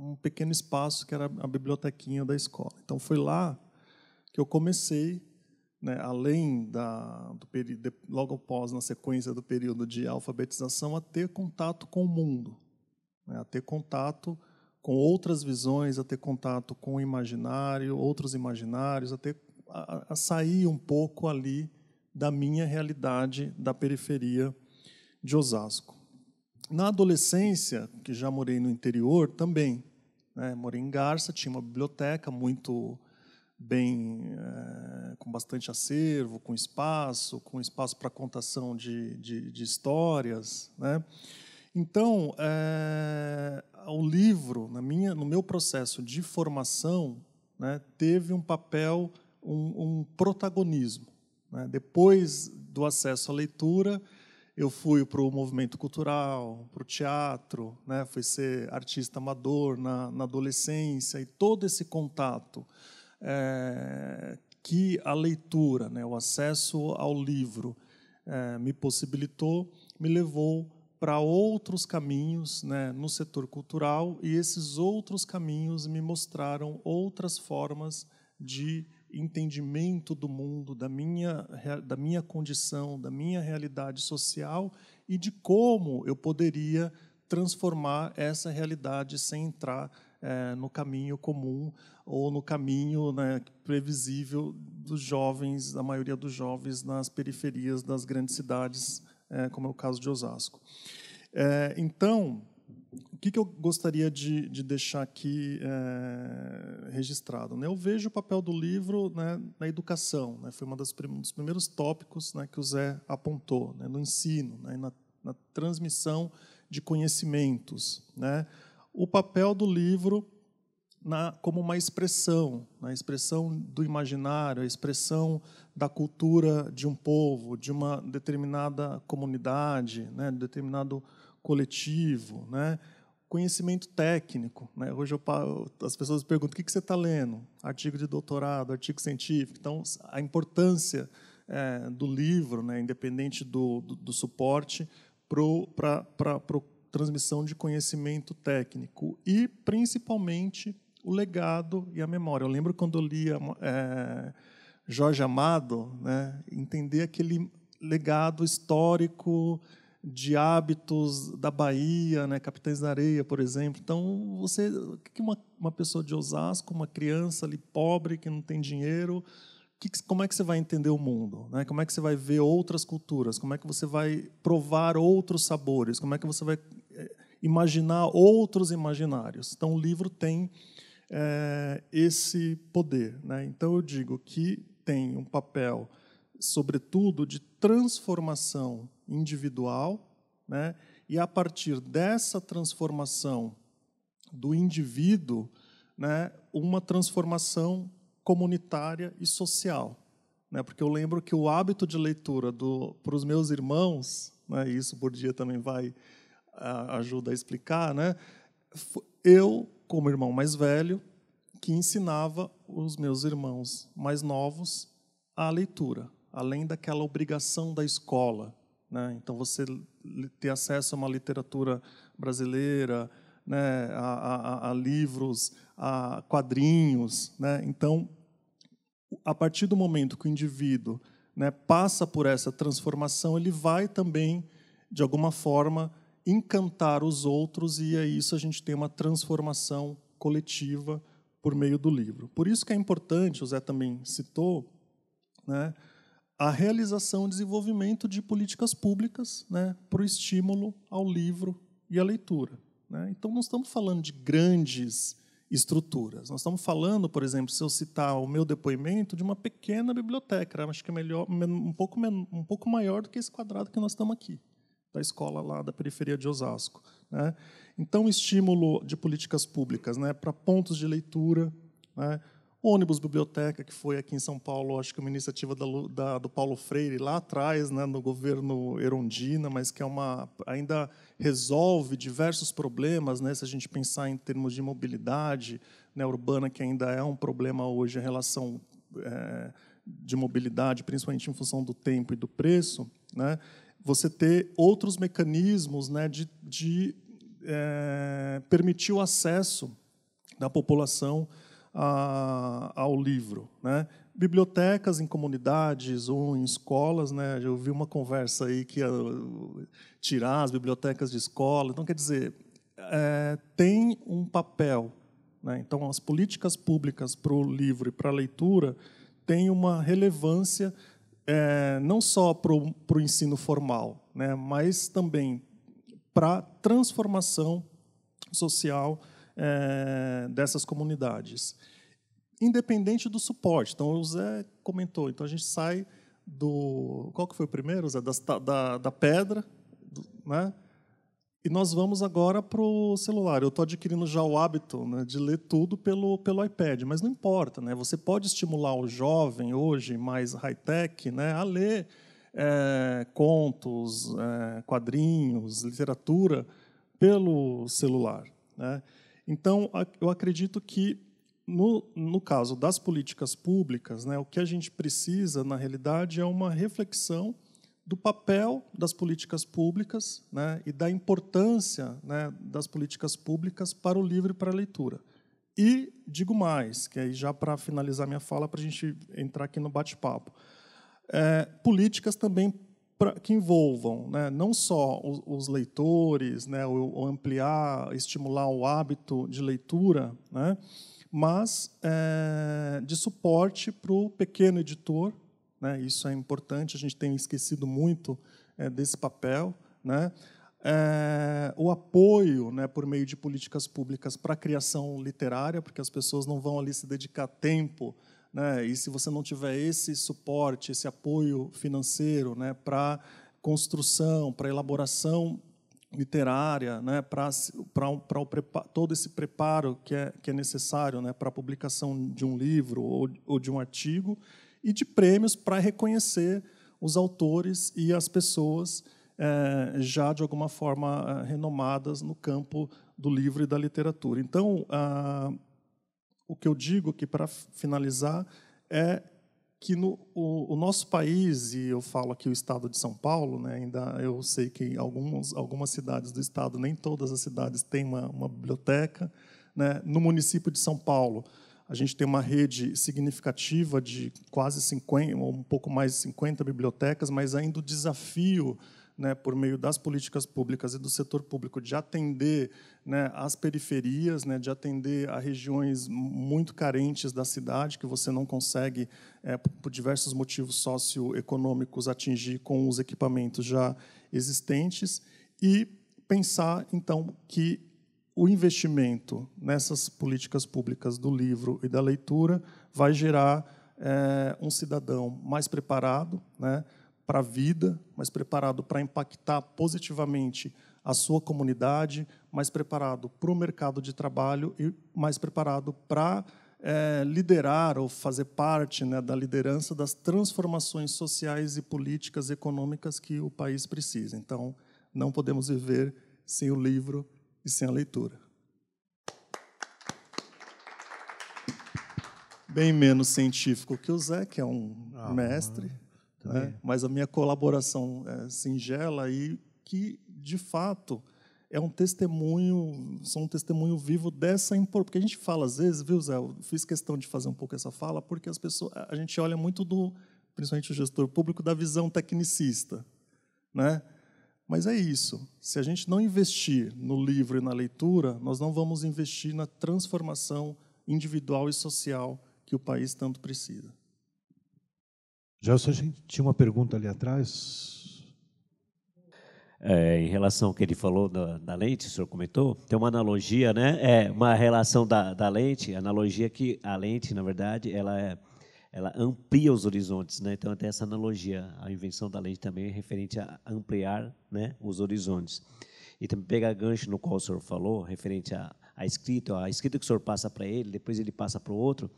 um pequeno espaço que era a bibliotequinha da escola. Então foi lá que eu comecei, né, além da, do período, logo após, na sequência do período de alfabetização, a ter contato com o mundo, né, a ter contato com outras visões, a ter contato com o imaginário, outros imaginários, a ter a, a sair um pouco ali da minha realidade da periferia de Osasco. Na adolescência, que já morei no interior também, né, morei em Garça, tinha uma biblioteca muito bem, é, com bastante acervo, com espaço, com espaço para contação de, de, de, histórias, né? Então, é, o livro, na minha, no meu processo de formação, né, teve um papel um, um protagonismo. Né? Depois do acesso à leitura, eu fui para o movimento cultural, para o teatro, né? fui ser artista amador na, na adolescência, e todo esse contato é, que a leitura, né? o acesso ao livro é, me possibilitou, me levou para outros caminhos né? no setor cultural, e esses outros caminhos me mostraram outras formas de entendimento do mundo, da minha, da minha condição, da minha realidade social e de como eu poderia transformar essa realidade sem entrar é, no caminho comum ou no caminho né, previsível dos jovens, da maioria dos jovens nas periferias das grandes cidades, é, como é o caso de Osasco. É, então, que, que eu gostaria de, de deixar aqui é, registrado? Né? Eu vejo o papel do livro né, na educação. Né? Foi um dos primeiros tópicos né, que o Zé apontou, né, no ensino, né, na, na transmissão de conhecimentos. Né? O papel do livro na, como uma expressão, a expressão do imaginário, a expressão da cultura de um povo, de uma determinada comunidade, né, de determinado coletivo, né? conhecimento técnico. Né? Hoje eu, as pessoas perguntam o que, você está lendo? Artigo de doutorado, artigo científico. Então, a importância é, do livro, né, independente do, do, do suporte, para a transmissão de conhecimento técnico e, principalmente, o legado e a memória. Eu lembro quando eu lia é, Jorge Amado, né, entender aquele legado histórico, de hábitos da Bahia, né? Capitães da Areia, por exemplo. Então, você, o que uma, uma pessoa de Osasco, uma criança ali pobre que não tem dinheiro, que, como é que você vai entender o mundo? Né? Como é que você vai ver outras culturas? Como é que você vai provar outros sabores? Como é que você vai é, imaginar outros imaginários? Então, o livro tem é, esse poder. Né? Então, eu digo que tem um papel, sobretudo, de transformação individual, né? e a partir dessa transformação do indivíduo, né, uma transformação comunitária e social. Né? Porque eu lembro que o hábito de leitura para os meus irmãos, né, e isso Bourdieu também vai a, ajuda a explicar, né, eu, como irmão mais velho, que ensinava os meus irmãos mais novos a leitura, além daquela obrigação da escola, né? Então, você ter acesso a uma literatura brasileira, né? a, a, a, livros, a quadrinhos. Né? Então, a partir do momento que o indivíduo né, passa por essa transformação, ele vai também, de alguma forma, encantar os outros, e é isso a gente tem uma transformação coletiva por meio do livro. Por isso que é importante, o Zé também citou, né, a realização e desenvolvimento de políticas públicas né, para o estímulo ao livro e à leitura. Né? Então, não estamos falando de grandes estruturas. Nós estamos falando, por exemplo, se eu citar o meu depoimento, de uma pequena biblioteca, acho que é melhor, um, pouco, um pouco maior do que esse quadrado que nós estamos aqui, da escola lá da periferia de Osasco. Né? Então, estímulo de políticas públicas né, para pontos de leitura, né, o ônibus biblioteca, que foi aqui em São Paulo, acho que uma iniciativa da, da, do Paulo Freire lá atrás, né, no governo Erondina, mas que é uma ainda resolve diversos problemas, né, se a gente pensar em termos de mobilidade né, urbana, que ainda é um problema hoje, em relação é, de mobilidade, principalmente em função do tempo e do preço, né, você ter outros mecanismos né, de, de é, permitir o acesso da população a, ao livro. Né? Bibliotecas em comunidades ou em escolas, né? eu vi uma conversa aí que ia ah, tirar as bibliotecas de escola. Então, quer dizer, é, tem um papel. Né? Então, as políticas públicas para o livro e para a leitura têm uma relevância é, não só para o ensino formal, né? mas também para a transformação social é, dessas comunidades. Independente do suporte. Então, o Zé comentou. Então, a gente sai do... Qual que foi o primeiro, Zé? Da, da, da pedra, do, né? E nós vamos agora para o celular. Eu estou adquirindo já o hábito né, de ler tudo pelo, pelo iPad, mas não importa. Né? Você pode estimular o jovem hoje, mais high-tech, né, a ler é, contos, é, quadrinhos, literatura pelo celular. Né? Então, eu acredito que, no, no caso das políticas públicas, né, o que a gente precisa, na realidade, é uma reflexão do papel das políticas públicas né, e da importância né, das políticas públicas para o livro e para a leitura. E digo mais, que aí já para finalizar minha fala, para a gente entrar aqui no bate-papo. É, políticas também pra, que envolvam né, não só os, os leitores, né, ou, ou, ampliar, estimular o hábito de leitura, né, mas é, de suporte para o pequeno editor. Né, isso é importante, a gente tem esquecido muito é, desse papel. Né, é, o apoio né, por meio de políticas públicas para a criação literária, porque as pessoas não vão ali se dedicar tempo né? E se você não tiver esse suporte, esse apoio financeiro né, para construção, para elaboração literária, né, para todo esse preparo que é, que é necessário né, para a publicação de um livro ou, ou de um artigo, e de prêmios para reconhecer os autores e as pessoas é, já de alguma forma eh, renomadas no campo do livro e da literatura. Então, a, ah, o que eu digo que, para finalizar, é que no, o, o, nosso país, e eu falo aqui o estado de São Paulo, né, ainda eu sei que algumas, algumas cidades do estado, nem todas as cidades têm uma, uma biblioteca. Né, no município de São Paulo, a gente tem uma rede significativa de quase 50, ou um pouco mais de 50 bibliotecas, mas ainda o desafio né, por meio das políticas públicas e do setor público, de atender né, as periferias, né, de atender a regiões muito carentes da cidade, que você não consegue, é, por diversos motivos socioeconômicos, atingir com os equipamentos já existentes, e pensar, então, que o investimento nessas políticas públicas do livro e da leitura vai gerar é, um cidadão mais preparado, né? para a vida, mais preparado para impactar positivamente a sua comunidade, mais preparado para o mercado de trabalho e mais preparado para é, eh, liderar ou fazer parte né, da liderança das transformações sociais e políticas e econômicas que o país precisa. Então, não podemos viver sem o livro e sem a leitura. Bem menos científico que o Zé, que é um ah, mestre né? É. mas a minha colaboração é singela e que, de fato, é um testemunho, são um testemunho vivo dessa importância. Porque a gente fala às vezes, viu, Zé, eu fiz questão de fazer um pouco essa fala, porque as pessoas, a gente olha muito do, principalmente o gestor público, da visão tecnicista, né? Mas é isso. Se a gente não investir no livro e na leitura, nós não vamos investir na transformação individual e social que o país tanto precisa. Gelson, a gente tinha uma pergunta ali atrás. É, em relação ao que ele falou da, da, lente, o senhor comentou, tem uma analogia, né? É uma relação da, da lente, analogia que a lente, na verdade, ela é, ela amplia os horizontes, né? Então até essa analogia, a invenção da lente também é referente a ampliar, né, os horizontes. E também pega gancho no qual o senhor falou, referente a à escrita, a escrita que o senhor passa para ele, depois ele passa para o outro,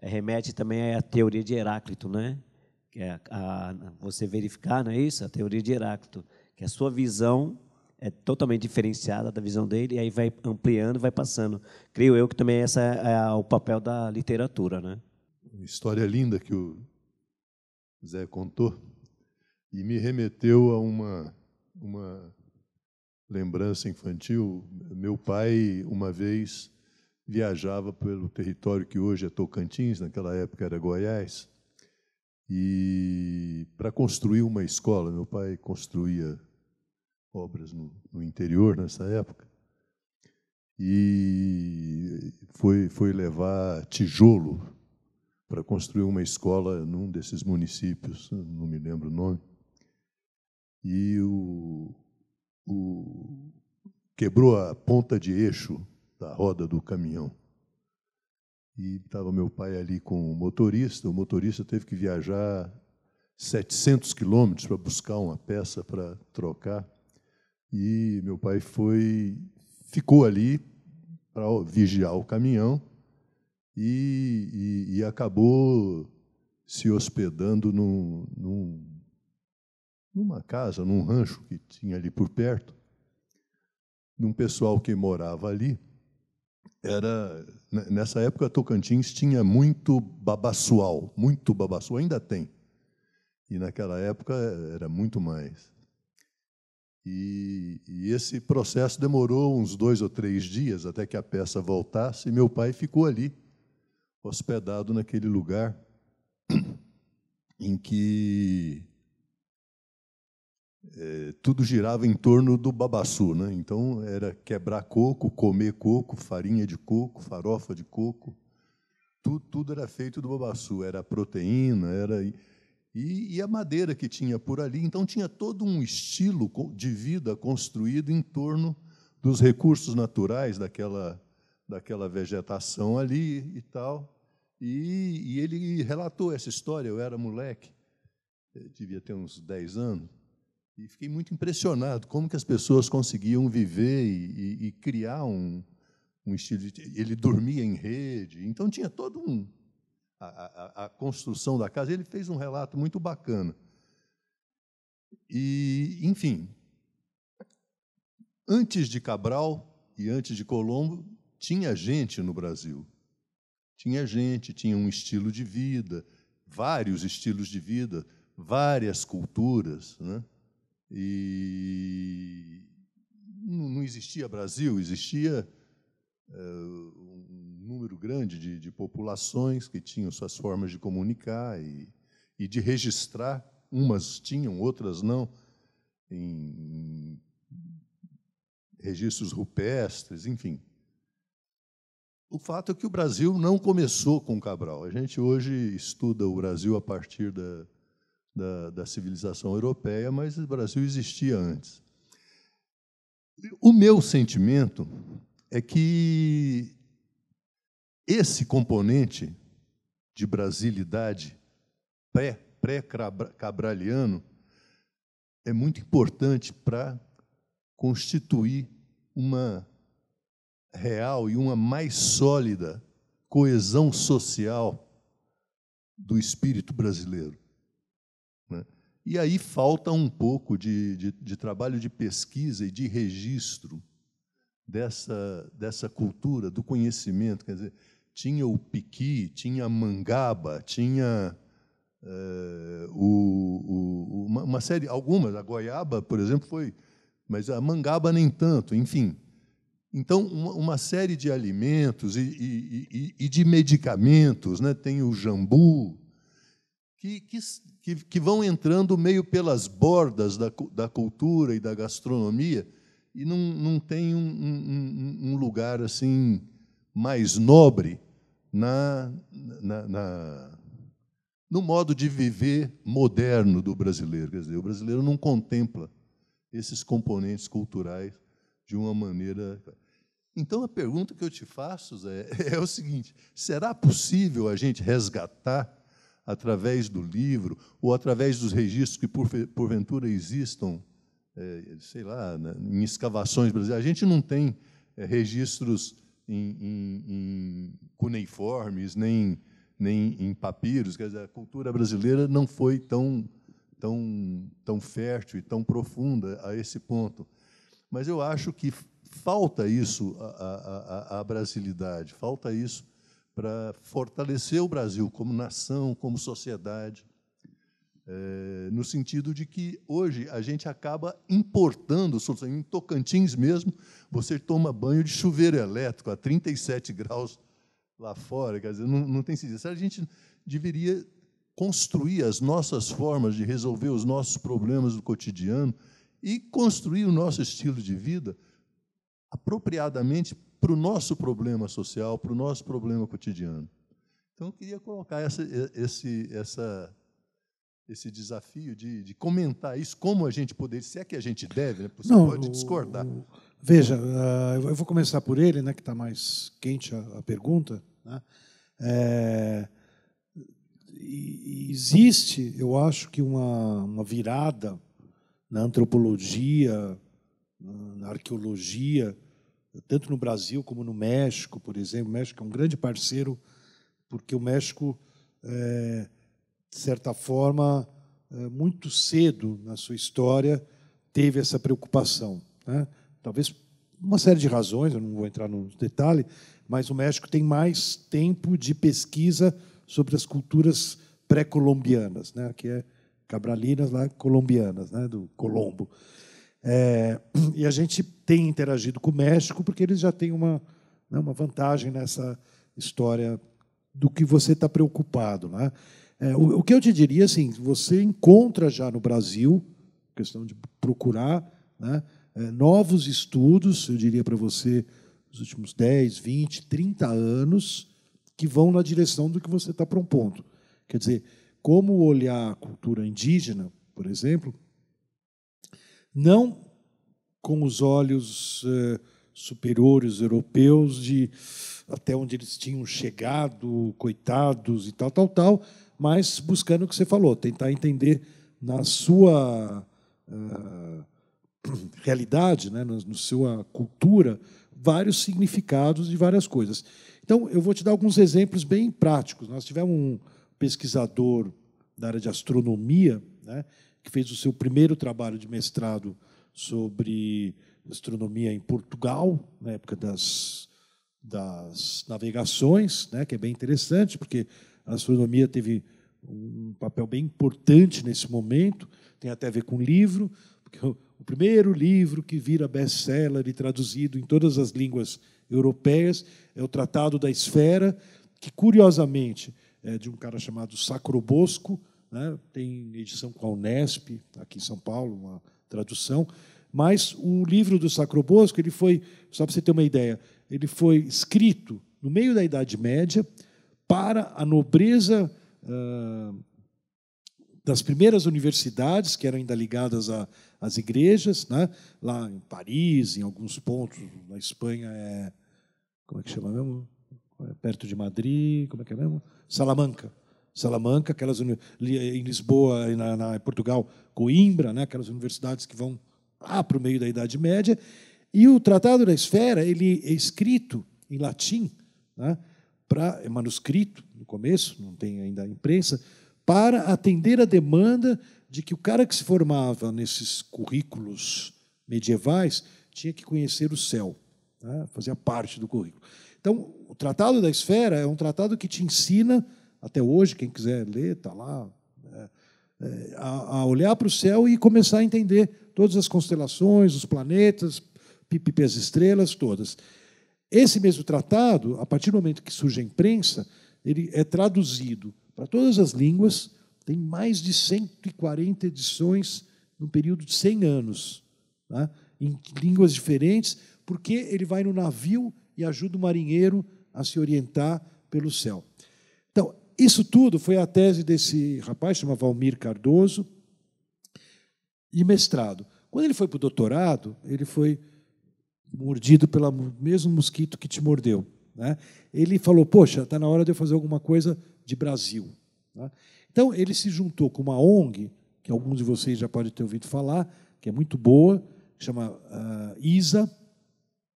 é, remete também à teoria de Heráclito, né? que é a, você verificar, não é isso? A teoria de Heráclito, que a sua visão é totalmente diferenciada da visão dele, e aí vai ampliando, vai passando. Creio eu que também esse é, o papel da literatura. Né? Uma história linda que o Zé contou, e me remeteu a uma, uma lembrança infantil. Meu pai, uma vez, viajava pelo território que hoje é Tocantins, naquela época era Goiás, e para construir uma escola, meu pai construía obras no, no interior nessa época, e foi, foi levar tijolo para construir uma escola num desses municípios, não me lembro o nome. E o, o quebrou a ponta de eixo da roda do caminhão. E estava meu pai ali com o motorista. O motorista teve que viajar 700 quilômetros para buscar uma peça para trocar. E meu pai foi, ficou ali para vigiar o caminhão e, e, e acabou se hospedando num, num, numa casa, num rancho que tinha ali por perto, de um pessoal que morava ali era nessa época Tocantins tinha muito babassual, muito babassual, ainda tem. E naquela época eh, era muito mais. E, e, esse processo demorou uns dois ou três dias até que a peça voltasse. E meu pai ficou ali, hospedado naquele lugar em que é, tudo girava em torno do babaçu. Né? Então, era quebrar coco, comer coco, farinha de coco, farofa de coco. Tudo, tudo era feito do babaçu. Era proteína, era. E, e, a madeira que tinha por ali. Então, tinha todo um estilo de vida construído em torno dos recursos naturais daquela, daquela vegetação ali e tal. E, e ele relatou essa história. Eu era moleque, eu é, devia ter uns 10 anos. E fiquei muito impressionado como que as pessoas conseguiam viver e, e, e criar um, um estilo. De, ele dormia em rede, então tinha todo um a, a, a, construção da casa. Ele fez um relato muito bacana. E, enfim, antes de Cabral e antes de Colombo, tinha gente no Brasil. Tinha gente, tinha um estilo de vida, vários estilos de vida, várias culturas, né? E não existia Brasil, existia eh, um número grande de, de, populações que tinham suas formas de comunicar e, e de registrar. Umas tinham, outras não, em, em registros rupestres, enfim. O fato é que o Brasil não começou com Cabral. A gente hoje estuda o Brasil a partir da, da, da civilização europeia, mas o Brasil existia antes. O meu sentimento é que esse componente de brasilidade pré-cabraliano pré é muito importante para constituir uma real e uma mais sólida coesão social do espírito brasileiro. E aí falta um pouco de, de, de trabalho de pesquisa e de registro dessa, dessa cultura, do conhecimento. Quer dizer, tinha o piqui, tinha a mangaba, tinha é, o, o, uma, uma, série, algumas, a goiaba, por exemplo, foi, mas a mangaba nem tanto, enfim. Então, uma, uma série de alimentos e, e, e, e, de medicamentos, né? tem o jambu, que, que, que, que vão entrando meio pelas bordas da, da cultura e da gastronomia e não, não tem um, um, um lugar assim mais nobre na, na, na, no modo de viver moderno do brasileiro. Quer dizer, o brasileiro não contempla esses componentes culturais de uma maneira. Então, a pergunta que eu te faço, Zé, é o seguinte: será possível a gente resgatar através do livro ou através dos registros que por, porventura existam, é, sei lá, né, em escavações brasileiras. A gente não tem é, registros em, em, em, cuneiformes, nem, nem em papiros. Quer dizer, a cultura brasileira não foi tão, tão, tão fértil e tão profunda a esse ponto. Mas eu acho que falta isso à, à, à brasilidade, falta isso para fortalecer o Brasil como nação, como sociedade, é, no sentido de que hoje a gente acaba importando Em Tocantins mesmo, você toma banho de chuveiro elétrico a 37 graus lá fora, quer dizer, não, não tem sentido. A gente deveria construir as nossas formas de resolver os nossos problemas do cotidiano e construir o nosso estilo de vida apropriadamente para o nosso problema social, para o nosso problema cotidiano. Então, eu queria colocar essa, esse, essa, esse desafio de, de, comentar isso, como a gente poderia, se é que a gente deve, né? você Não, pode discordar. O, o, veja, uh, eu vou começar por ele, né, que está mais quente a, a pergunta. Né? É, existe, eu acho que uma, uma virada na antropologia, na arqueologia, tanto no Brasil como no México, por exemplo. O México é um grande parceiro, porque o México, é, de certa forma, é, muito cedo na sua história, teve essa preocupação. Né? Talvez uma série de razões, eu não vou entrar no detalhe, mas o México tem mais tempo de pesquisa sobre as culturas pré-colombianas, né? que é cabralinas lá colombianas, né? do Colombo. É, e a gente tem interagido com o México, porque eles já têm uma, né, uma vantagem nessa história do que você está preocupado. Né? É, o, o, que eu te diria, assim, você encontra já no Brasil, questão de procurar, né, é, novos estudos, eu diria para você, nos últimos 10, 20, 30 anos, que vão na direção do que você está propondo. Quer dizer, como olhar a cultura indígena, por exemplo, não com os olhos eh, superiores europeus de até onde eles tinham chegado, coitados e tal, tal, tal, mas buscando o que você falou, tentar entender na sua uh, realidade, né, na, na sua cultura, vários significados de várias coisas. Então, eu vou te dar alguns exemplos bem práticos. Nós tivemos um pesquisador da área de astronomia, né, que fez o seu primeiro trabalho de mestrado sobre astronomia em Portugal, na época das, das navegações, né, que é bem interessante, porque a astronomia teve um papel bem importante nesse momento, tem até a ver com livro, porque o, o primeiro livro que vira best-seller e traduzido em todas as línguas europeias é o Tratado da Esfera, que, curiosamente, é de um cara chamado Sacrobosco, né? tem edição com a Unesp, aqui em São Paulo, uma tradução. Mas o livro do Bosco ele foi, só para você ter uma ideia, ele foi escrito no meio da Idade Média para a nobreza ah, das primeiras universidades, que eram ainda ligadas a, às igrejas, né? lá em Paris, em alguns pontos, na Espanha, é, como é que chama mesmo? É perto de Madrid, como é que é mesmo? Salamanca. Salamanca, aquelas em Lisboa e na, na, Portugal, Coimbra, né, aquelas universidades que vão lá para o meio da Idade Média. E o Tratado da Esfera ele é escrito em latim, né, pra, é manuscrito no começo, não tem ainda a imprensa, para atender a demanda de que o cara que se formava nesses currículos medievais tinha que conhecer o céu, né, fazia parte do currículo. Então, o Tratado da Esfera é um tratado que te ensina até hoje, quem quiser ler, está lá, né? é, a, a, olhar para o céu e começar a entender todas as constelações, os planetas, pipipi, as estrelas, todas. Esse mesmo tratado, a partir do momento que surge a imprensa, ele é traduzido para todas as línguas, tem mais de 140 edições num período de 100 anos, né, em línguas diferentes, porque ele vai no navio e ajuda o marinheiro a se orientar pelo céu isso tudo foi a tese desse rapaz, chamado Valmir Cardoso, e mestrado. Quando ele foi para o doutorado, ele foi mordido pelo mesmo mosquito que te mordeu. Né? Ele falou: Poxa, está na hora de eu fazer alguma coisa de Brasil. Né? Então, ele se juntou com uma ONG, que alguns de vocês já podem ter ouvido falar, que é muito boa, chama uh, ah, ISA,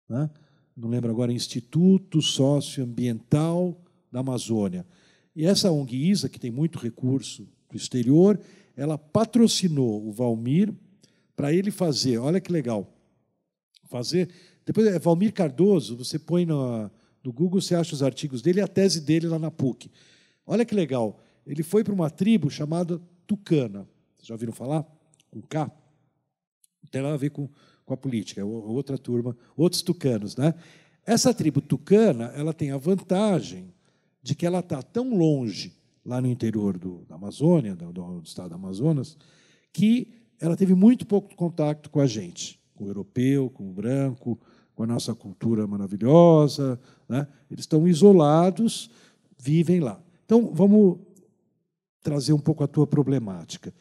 né? não lembro agora, Instituto Socioambiental da Amazônia. E essa ONG ISA, que tem muito recurso do exterior, ela patrocinou o Valmir para ele fazer, olha que legal, fazer. Depois é Valmir Cardoso, você põe no, no Google, você acha os artigos dele e a tese dele lá na PUC. Olha que legal, ele foi para uma tribo chamada Tucana. Vocês já ouviram falar? Com K? Não tem nada a ver com, com a política, é outra turma, outros tucanos. Né? Essa tribo tucana ela tem a vantagem de que ela está tão longe, lá no interior do, da Amazônia, do, do estado do Amazonas, que ela teve muito pouco contato com a gente, com o europeu, com o branco, com a nossa cultura maravilhosa. Né? Eles estão isolados, vivem lá. Então, vamos trazer um pouco a tua problemática.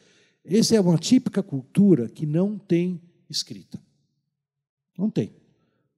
Essa é uma típica cultura que não tem escrita. Não tem.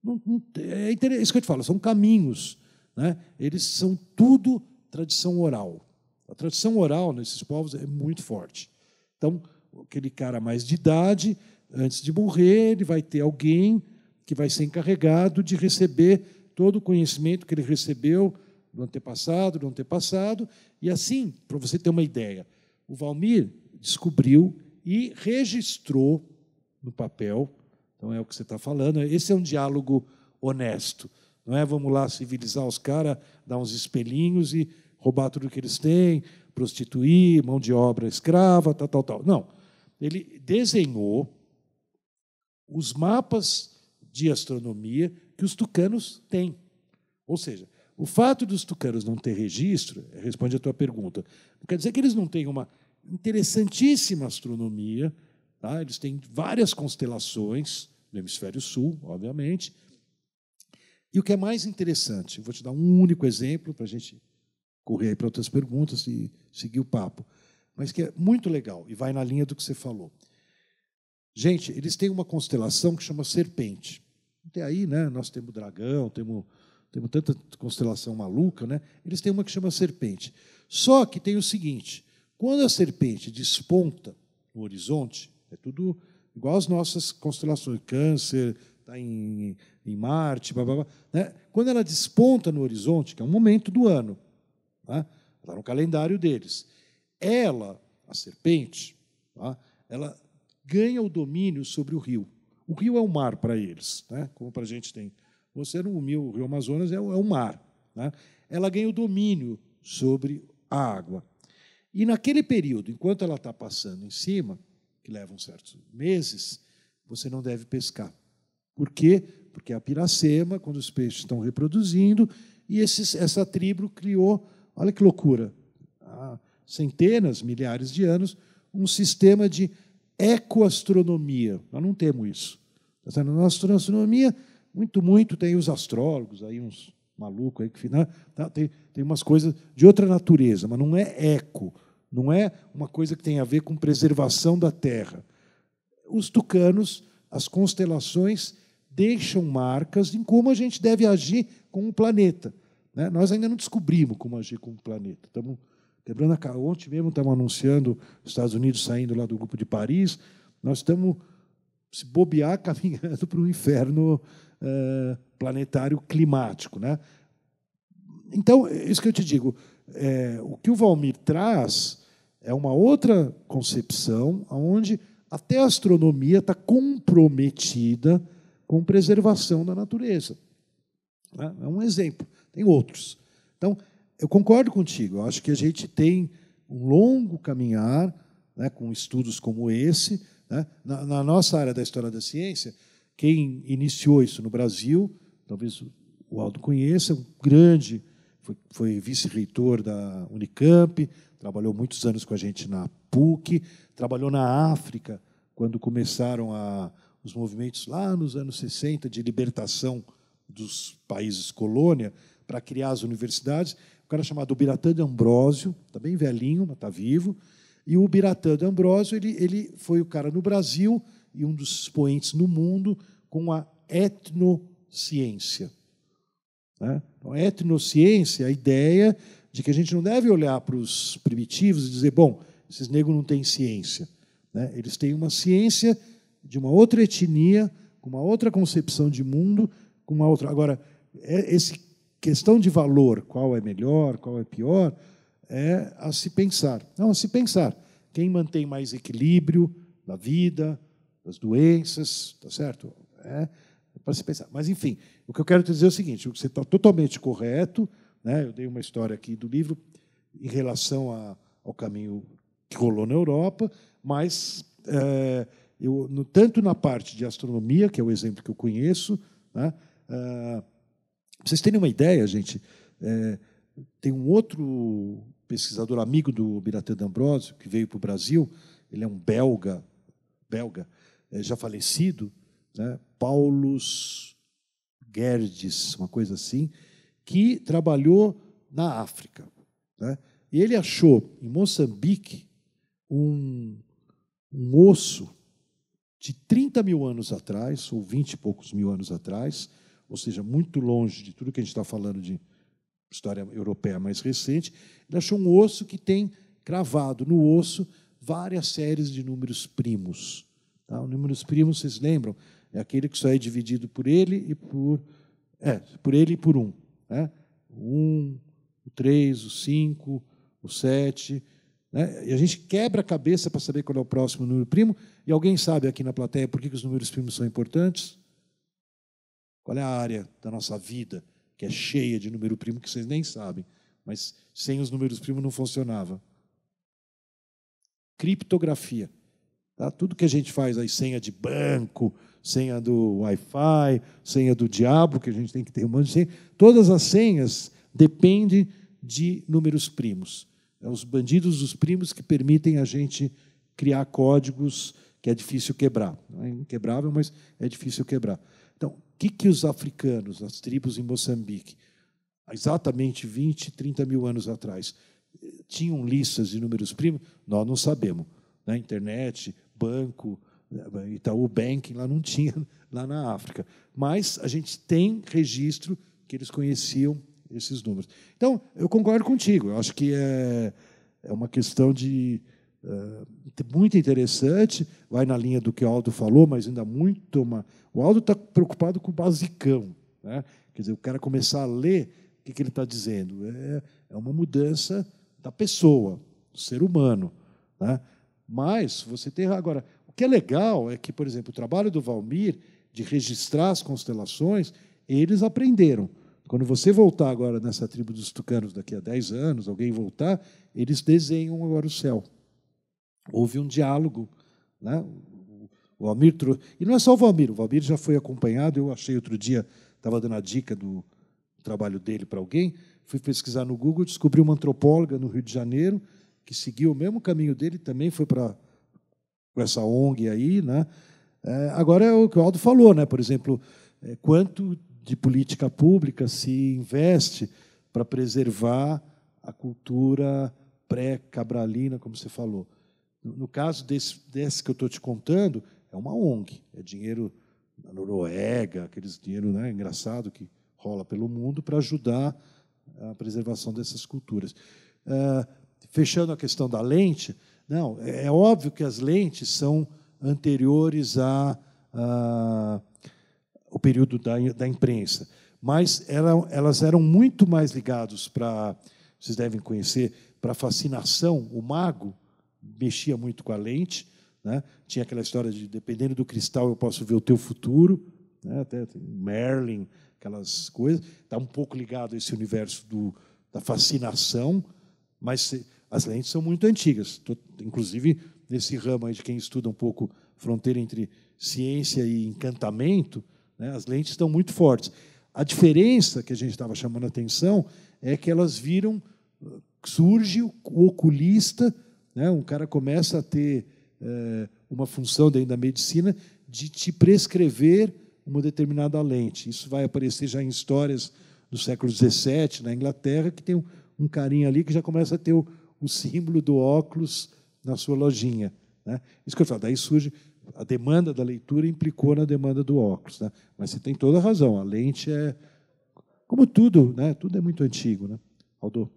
Não, não, é, é isso que eu te falo, são caminhos né, eles são tudo tradição oral. A tradição oral nesses povos é muito forte. Então, aquele cara mais de idade, antes de morrer, ele vai ter alguém que vai ser encarregado de receber todo o conhecimento que ele recebeu do antepassado, do antepassado. E assim, para você ter uma ideia, o Valmir descobriu e registrou no papel, então é o que você está falando, esse é um diálogo honesto. Não é vamos lá civilizar os caras, dar uns espelhinhos e roubar tudo que eles têm, prostituir, mão de obra escrava, tal, tal, tal. Não. Ele desenhou os mapas de astronomia que os tucanos têm. Ou seja, o fato dos tucanos não ter registro, responde a tua pergunta, não quer dizer que eles não tenham uma interessantíssima astronomia, tá? eles têm várias constelações, no hemisfério sul, obviamente, e o que é mais interessante, vou te dar um único exemplo para a gente correr para outras perguntas e seguir o papo, mas que é muito legal e vai na linha do que você falou. Gente, eles têm uma constelação que chama serpente. Até aí, né? Nós temos dragão, temos, temos tanta constelação maluca, né? Eles têm uma que chama serpente. Só que tem o seguinte: quando a serpente desponta no horizonte, é tudo igual às nossas constelações, câncer, está em em Marte, blá, blá, blá, né? quando ela desponta no horizonte, que é um momento do ano, né? está tá no calendário deles, ela, a serpente, tá? ela ganha o domínio sobre o rio. O rio é o mar para eles, né? como para a gente tem. Você não humilha o rio Amazonas, é o, é o mar. Né? Ela ganha o domínio sobre a água. E naquele período, enquanto ela está passando em cima, que levam certos meses, você não deve pescar. Por quê? porque é a piracema, quando os peixes estão reproduzindo, e esses, essa tribo criou, olha que loucura, há centenas, milhares de anos, um sistema de ecoastronomia. Nós não temos isso. Tá Na nossa astronomia, muito, muito, tem os astrólogos, aí uns malucos aí que final, né? tá, tem, tem umas coisas de outra natureza, mas não é eco, não é uma coisa que tem a ver com preservação da Terra. Os tucanos, as constelações, deixam marcas em como a gente deve agir com o planeta. Né? Nós ainda não descobrimos como agir com o planeta. Estamos quebrando a cara. Ontem mesmo estamos anunciando os Estados Unidos saindo lá do grupo de Paris. Nós estamos, se bobear, caminhando para um inferno uh, planetário climático. Né? Então, é isso que eu te digo. É, o que o Valmir traz é uma outra concepção onde até a astronomia está comprometida com preservação da natureza. Né? É um exemplo, tem outros. Então, eu concordo contigo, eu acho que a gente tem um longo caminhar né, com estudos como esse. Né? Na, na, nossa área da história da ciência, quem iniciou isso no Brasil, talvez o Aldo conheça, um grande, foi, foi vice-reitor da Unicamp, trabalhou muitos anos com a gente na PUC, trabalhou na África, quando começaram a, os movimentos lá nos anos 60 de libertação dos países colônia para criar as universidades. Um cara chamado Biratã de Ambrósio, está bem velhinho, mas está vivo. E o Biratã de Ambrósio ele, ele foi o cara no Brasil e um dos expoentes no mundo com a etnociência. Né? Então, a etnociência é a ideia de que a gente não deve olhar para os primitivos e dizer, bom, esses negros não têm ciência. Né? Eles têm uma ciência de uma outra etnia, com uma outra concepção de mundo, com uma outra. Agora, é, essa questão de valor, qual é melhor, qual é pior, é a se pensar. Não, a se pensar. Quem mantém mais equilíbrio na vida, das doenças, tá certo? É, é para se pensar. Mas, enfim, o que eu quero te dizer é o seguinte: você está totalmente correto. Né? Eu dei uma história aqui do livro em relação a, ao caminho que rolou na Europa, mas é, eu, no, tanto na parte de astronomia, que é o exemplo que eu conheço, né? Ah, para vocês terem uma ideia, gente, é, tem um outro pesquisador amigo do Biratã D'Ambrosio, que veio para o Brasil, ele é um belga, belga é, já falecido, né? Paulus Gerdes, uma coisa assim, que trabalhou na África. Né? E ele achou em Moçambique um, um osso de 30 mil anos atrás, ou 20 e poucos mil anos atrás, ou seja, muito longe de tudo que a gente está falando de história europeia mais recente, ele achou um osso que tem cravado no osso várias séries de números primos. Tá? O números primos, vocês lembram? É aquele que só é dividido por ele e por. É, por ele e por um. Né? O 1, um, o 3, o 5, o 7 né? E a gente quebra a cabeça para saber qual é o próximo número primo. E alguém sabe aqui na plateia por que, os números primos são importantes? Qual é a área da nossa vida que é cheia de número primo que vocês nem sabem, mas sem os números primos não funcionava? Criptografia. Tá? Tudo que a gente faz aí, senha de banco, senha do Wi-Fi, senha do diabo, que a gente tem que ter um monte de senha, todas as senhas dependem de números primos. É os bandidos dos primos que permitem a gente criar códigos que é difícil quebrar. Não é inquebrável, mas é difícil quebrar. Então, o que, que os africanos, as tribos em Moçambique, exatamente 20, 30 mil anos atrás, tinham listas de números primos? Nós não sabemos. Na né? internet, banco, né? Itaú Banking, lá não tinha, lá na África. Mas a gente tem registro que eles conheciam esses números. Então, eu concordo contigo. Eu acho que é, é uma questão de é, muito interessante, vai na linha do que o Aldo falou, mas ainda muito uma. O Aldo está preocupado com o basicão, né? Quer dizer, o cara começar a ler o que, que ele está dizendo é, é uma mudança da pessoa, do ser humano, né? Mas você tem agora o que é legal é que, por exemplo, o trabalho do Valmir de registrar as constelações, eles aprenderam. Quando você voltar agora nessa tribo dos tucanos, daqui a 10 anos, alguém voltar, eles desenham agora o céu. Houve um diálogo. Né? O Valmir trouxe. E não é só o Valmir, o Valmir já foi acompanhado. Eu achei outro dia, estava dando a dica do trabalho dele para alguém, fui pesquisar no Google, descobri uma antropóloga no Rio de Janeiro que seguiu o mesmo caminho dele, também foi para essa ONG aí. Né? É, agora é o que o Aldo falou, né? por exemplo, é, quanto de política pública se investe para preservar a cultura pré-cabralina, como você falou. No caso desse, desse que eu estou te contando, é uma ONG, é dinheiro da Noruega, aqueles dinheiro né, engraçado que rola pelo mundo para ajudar a preservação dessas culturas. Uh, fechando a questão da lente, não, é, é óbvio que as lentes são anteriores a, a o período da, da imprensa. Mas elas eram muito mais ligadas para, vocês devem conhecer, para fascinação. O mago mexia muito com a lente, né? tinha aquela história de, dependendo do cristal, eu posso ver o teu futuro, né? até Merlin, aquelas coisas. Está um pouco ligado a esse universo do, da fascinação, mas as lentes são muito antigas. Tô, inclusive, nesse ramo de quem estuda um pouco fronteira entre ciência e encantamento, né? As lentes estão muito fortes. A diferença que a gente estava chamando a atenção é que elas viram, surge o oculista, né? um cara começa a ter é, uma função dentro da medicina de te prescrever uma determinada lente. Isso vai aparecer já em histórias do século XVII, na Inglaterra, que tem um, um carinha ali que já começa a ter o, o símbolo do óculos na sua lojinha. Né? Isso que eu falo, daí surge a demanda da leitura implicou na demanda do óculos. Né? Mas você tem toda a razão, a lente é. Como tudo, né? tudo é muito antigo. Né? Aldo?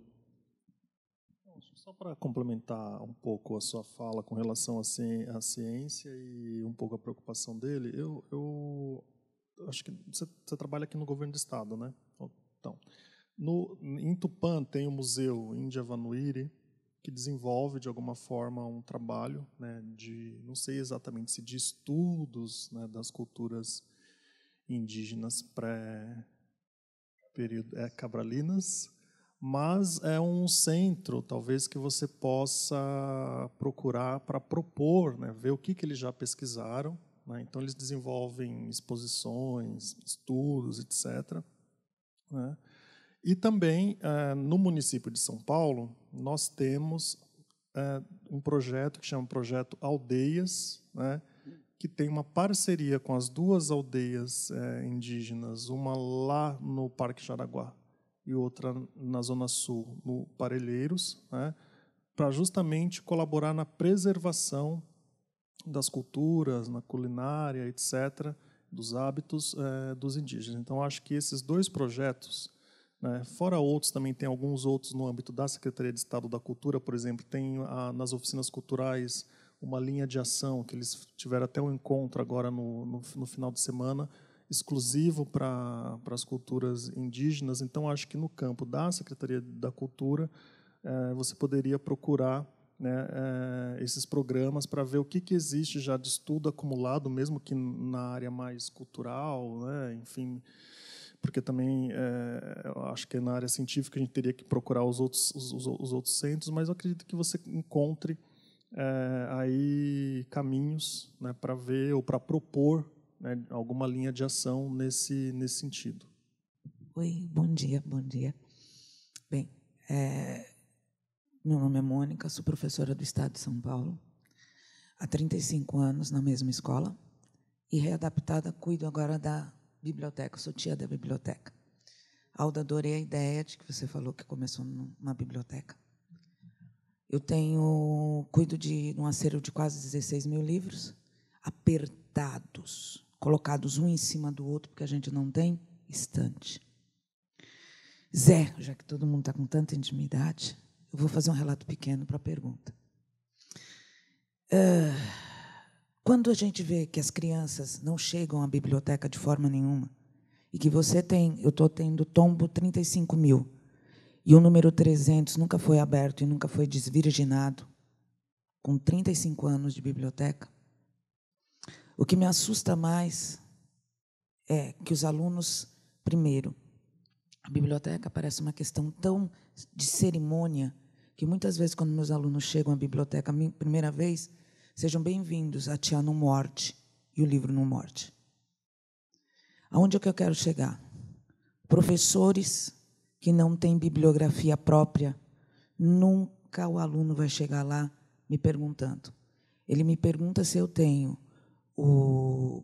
Só para complementar um pouco a sua fala com relação à ciência e um pouco a preocupação dele, eu, eu acho que você, você trabalha aqui no governo do estado, né? Então, no, em Tupã tem o museu Índia Vanuiri, que desenvolve de alguma forma um trabalho né, de, não sei exatamente se de estudos né, das culturas indígenas pré período é, cabralinas, mas é um centro talvez que você possa procurar para propor, né, ver o que, que eles já pesquisaram. Né, então eles desenvolvem exposições, estudos, etc. Né, e também eh, no município de São Paulo nós temos é, um projeto que chama Projeto Aldeias, né, que tem uma parceria com as duas aldeias é, indígenas, uma lá no Parque Jaraguá e outra na Zona Sul, no Parelheiros, né, para justamente colaborar na preservação das culturas, na culinária, etc., dos hábitos é, dos indígenas. Então, acho que esses dois projetos né? Fora outros, também tem alguns outros no âmbito da Secretaria de Estado da Cultura, por exemplo, tem a, nas oficinas culturais uma linha de ação que eles tiveram até um encontro agora no, no, no final de semana, exclusivo para as culturas indígenas. Então, acho que no campo da Secretaria da Cultura, é, você poderia procurar né, é, esses programas para ver o que, que existe já de estudo acumulado, mesmo que na área mais cultural, né, enfim, porque também é, eu acho que é na área científica a gente teria que procurar os outros, os, os, outros centros, mas eu acredito que você encontre é, aí caminhos né, para ver ou para propor né, alguma linha de ação nesse, nesse sentido. Oi, bom dia, bom dia. Bem, é, meu nome é Mônica, sou professora do Estado de São Paulo, há 35 anos na mesma escola e readaptada cuido agora da biblioteca, sou tia da biblioteca. Alda, adorei a ideia de que você falou que começou numa biblioteca. Eu tenho, cuido de um acervo de quase 16 mil livros, apertados, colocados um em cima do outro, porque a gente não tem estante. Zé, já que todo mundo está com tanta intimidade, eu vou fazer um relato pequeno para a pergunta. Uh, quando a gente vê que as crianças não chegam à biblioteca de forma nenhuma e que você tem, eu estou tendo tombo 35 mil e o número 300 nunca foi aberto e nunca foi desvirginado, com 35 anos de biblioteca, o que me assusta mais é que os alunos, primeiro, a biblioteca parece uma questão tão de cerimônia que muitas vezes, quando meus alunos chegam à biblioteca a primeira vez, Sejam bem-vindos a Tia Não Morte e o livro Não Morte. Aonde é que eu quero chegar? Professores que não têm bibliografia própria, nunca o aluno vai chegar lá me perguntando. Ele me pergunta se eu tenho o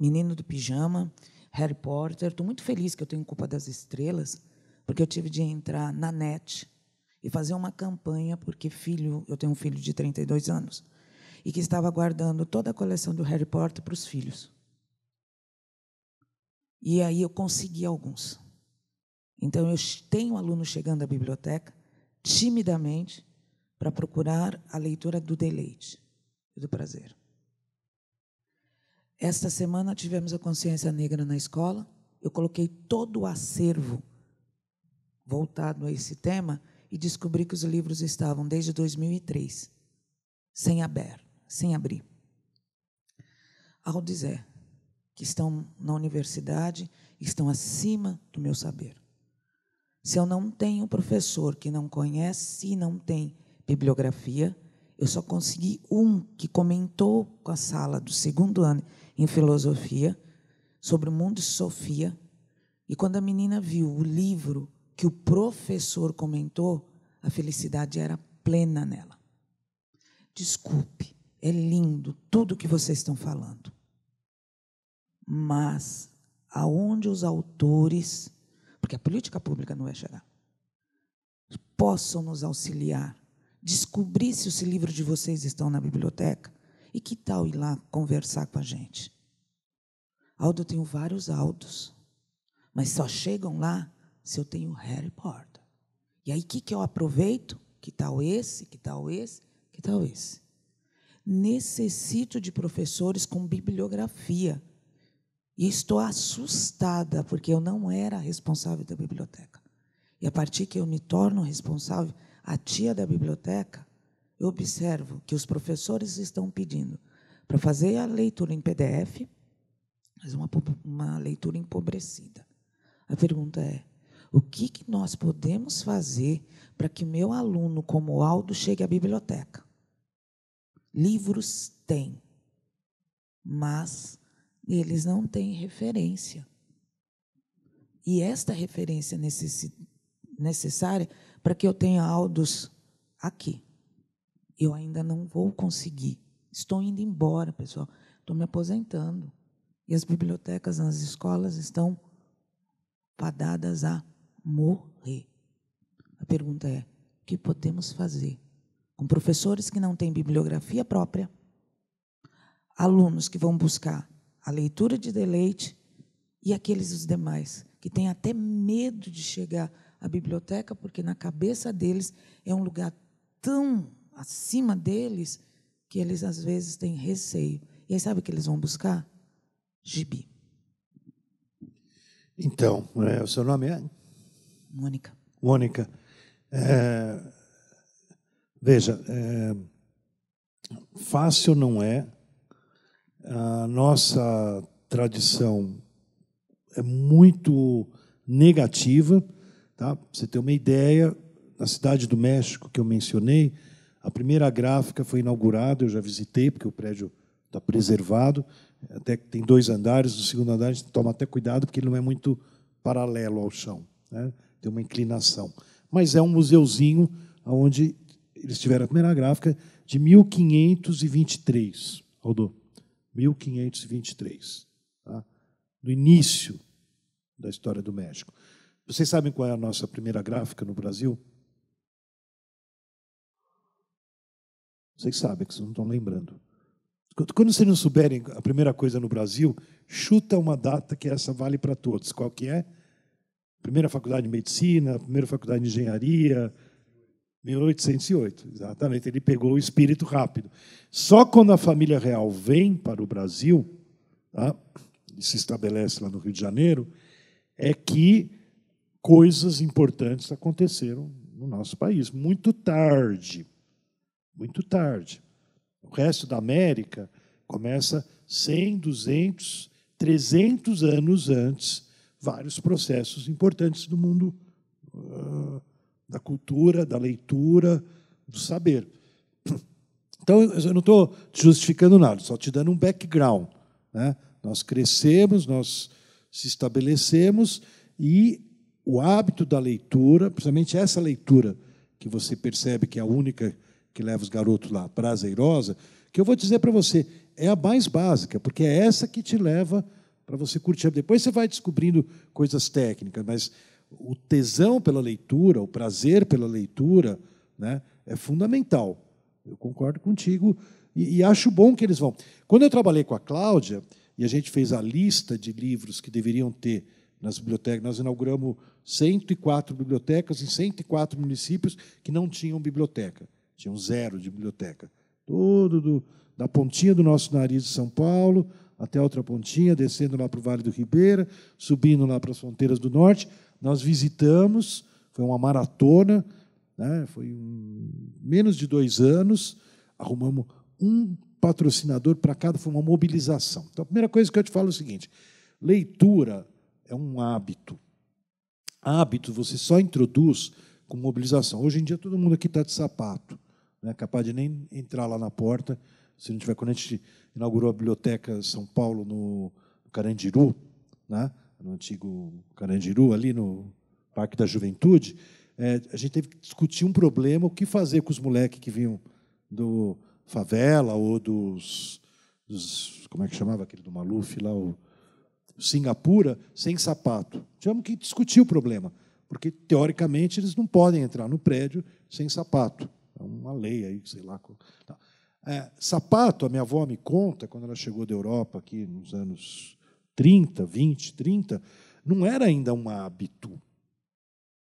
Menino do Pijama, Harry Potter. Estou muito feliz que eu tenho Culpa das Estrelas, porque eu tive de entrar na net e fazer uma campanha, porque filho, eu tenho um filho de 32 anos e que estava guardando toda a coleção do Harry Potter para os filhos. E aí eu consegui alguns. Então eu tenho alunos chegando à biblioteca timidamente para procurar a leitura do deleite e do prazer. Esta semana tivemos a consciência negra na escola. Eu coloquei todo o acervo voltado a esse tema e descobri que os livros estavam desde 2003 sem aberto sem abrir. Ao dizer que estão na universidade, estão acima do meu saber. Se eu não tenho professor que não conhece e não tem bibliografia, eu só consegui um que comentou com a sala do segundo ano em filosofia sobre o mundo de Sofia. E quando a menina viu o livro que o professor comentou, a felicidade era plena nela. Desculpe, é lindo tudo o que vocês estão falando. Mas aonde os autores, porque a política pública não vai chegar, possam nos auxiliar, descobrir se os livros de vocês estão na biblioteca e que tal ir lá conversar com a gente. Aldo, eu tenho vários autos, mas só chegam lá se eu tenho Harry Potter. E aí, o que, que eu aproveito? Que tal esse? Que tal esse? Que tal esse? necessito de professores com bibliografia. E estou assustada, porque eu não era responsável da biblioteca. E a partir que eu me torno responsável, a tia da biblioteca, eu observo que os professores estão pedindo para fazer a leitura em PDF, mas uma, uma leitura empobrecida. A pergunta é: o que, que nós podemos fazer para que meu aluno, como Aldo, chegue à biblioteca? livros têm, mas eles não têm referência. E esta referência necess... necessária para que eu tenha áudios aqui. Eu ainda não vou conseguir. Estou indo embora, pessoal. Estou me aposentando. E as bibliotecas nas escolas estão padadas a morrer. A pergunta é: o que podemos fazer com professores que não têm bibliografia própria, alunos que vão buscar a leitura de deleite e aqueles os demais que têm até medo de chegar à biblioteca porque na cabeça deles é um lugar tão acima deles que eles às vezes têm receio. E aí sabe o que eles vão buscar? Gibi. Então, é, o seu nome é? Mônica. Mônica. É, Veja, é, fácil não é. A nossa tradição é muito negativa. Tá? Pra você ter uma ideia, na cidade do México, que eu mencionei, a primeira gráfica foi inaugurada, eu já visitei, porque o prédio está preservado, até que tem dois andares, o segundo andar a gente toma até cuidado, porque ele não é muito paralelo ao chão, né? tem uma inclinação. Mas é um museuzinho onde eles tiveram a primeira gráfica de 1523, Aldo. 1523, tá? no início da história do México. Vocês sabem qual é a nossa primeira gráfica no Brasil? Vocês sabem, que vocês não estão lembrando. Quando vocês não souberem a primeira coisa no Brasil, chuta uma data que essa vale para todos. Qual que é? Primeira faculdade de medicina, primeira faculdade de engenharia, 1808, exatamente. Ele pegou o espírito rápido. Só quando a família real vem para o Brasil, tá? e se estabelece lá no Rio de Janeiro, é que coisas importantes aconteceram no nosso país. Muito tarde. Muito tarde. O resto da América começa 100, 200, 300 anos antes, vários processos importantes do mundo. Uh, da cultura, da leitura, do saber. Então, eu não estou justificando nada, só te dando um background. Né? Nós crescemos, nós se estabelecemos e o hábito da leitura, principalmente essa leitura que você percebe que é a única que leva os garotos lá, prazerosa, que eu vou dizer para você, é a mais básica, porque é essa que te leva para você curtir. Depois você vai descobrindo coisas técnicas, mas o tesão pela leitura, o prazer pela leitura, né, é fundamental. Eu concordo contigo e, e, acho bom que eles vão. Quando eu trabalhei com a Cláudia e a gente fez a lista de livros que deveriam ter nas bibliotecas, nós inauguramos 104 bibliotecas em 104 municípios que não tinham biblioteca, tinham zero de biblioteca. Todo do, da pontinha do nosso nariz de São Paulo até a outra pontinha, descendo lá para o Vale do Ribeira, subindo lá para as fronteiras do Norte, nós visitamos, foi uma maratona, né? foi um, menos de dois anos, arrumamos um patrocinador para cada, foi uma mobilização. Então, a primeira coisa que eu te falo é o seguinte: leitura é um hábito. Hábito você só introduz com mobilização. Hoje em dia, todo mundo aqui está de sapato, não é capaz de nem entrar lá na porta. Se não tiver, quando a gente inaugurou a biblioteca São Paulo no, no Carandiru, né? no antigo Carandiru, ali no Parque da Juventude, é, a gente teve que discutir um problema, o que fazer com os moleques que vinham do favela ou dos, dos, como é que chamava aquele do Maluf lá, o Singapura, sem sapato. Tivemos que discutir o problema, porque teoricamente eles não podem entrar no prédio sem sapato. É uma lei aí, sei lá. Tá. É, sapato, a minha avó me conta quando ela chegou da Europa aqui nos anos 30, 20, 30, não era ainda um hábito.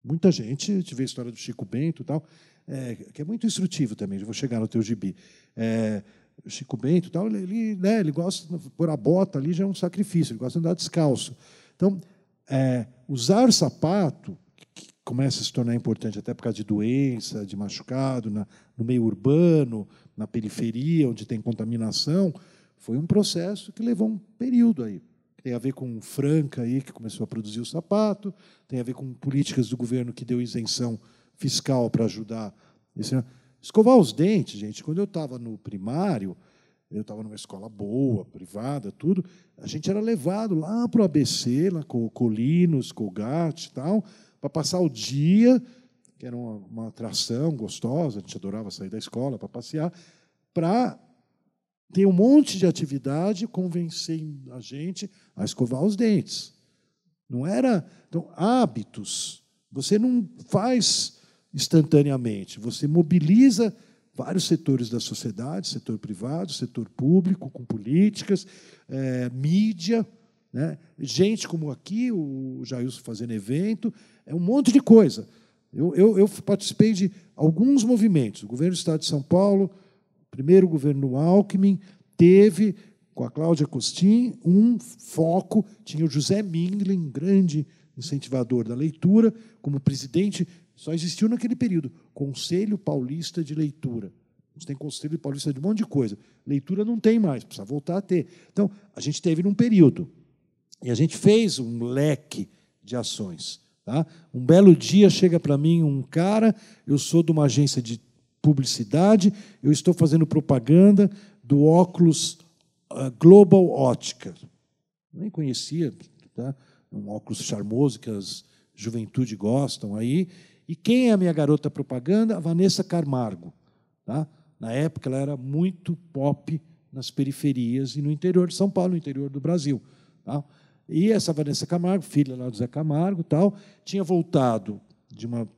Muita gente, vê a história do Chico Bento e tal, é, que é muito instrutivo também, eu vou chegar no teu gibi. É, Chico Bento e tal, ele, né, ele gosta de pôr a bota ali, já é um sacrifício, ele gosta de andar descalço. Então, é, usar sapato, que começa a se tornar importante até por causa de doença, de machucado, na, no meio urbano, na periferia, onde tem contaminação, foi um processo que levou um período aí tem a ver com Franca aí que começou a produzir o sapato, tem a ver com políticas do governo que deu isenção fiscal para ajudar. Escovar os dentes, gente. Quando eu estava no primário, eu estava numa escola boa, privada, tudo. A gente era levado lá para o ABC, lá com Colinos, Colgate e tal, para passar o dia, que era uma, uma atração gostosa, a gente adorava sair da escola para passear, para tem um monte de atividade convencendo a gente a escovar os dentes. Não era. Então, hábitos. Você não faz instantaneamente, você mobiliza vários setores da sociedade, setor privado, setor público, com políticas, é, mídia, né? gente como aqui, o Jailson fazendo evento, é um monte de coisa. Eu, eu, eu participei de alguns movimentos, o governo do Estado de São Paulo, Primeiro governo Alckmin teve, com a Cláudia Costin, um foco, tinha o José Minglin, grande incentivador da leitura, como presidente, só existiu naquele período, Conselho Paulista de Leitura. Você tem Conselho Paulista de um monte de coisa. Leitura não tem mais, precisa voltar a ter. Então, a gente teve num período. E a gente fez um leque de ações. Tá? Um belo dia chega para mim um cara, eu sou de uma agência de publicidade, eu estou fazendo propaganda do óculos ah, Global Ótica. Nem conhecia, tá? um óculos charmoso que as juventude gostam aí. E quem é a minha garota propaganda? A Vanessa Carmargo. Tá? Na época, ela era muito pop nas periferias e no interior de São Paulo, no interior do Brasil. Tá? E essa Vanessa Camargo, filha lá do Zé Camargo, tal, tinha voltado de uma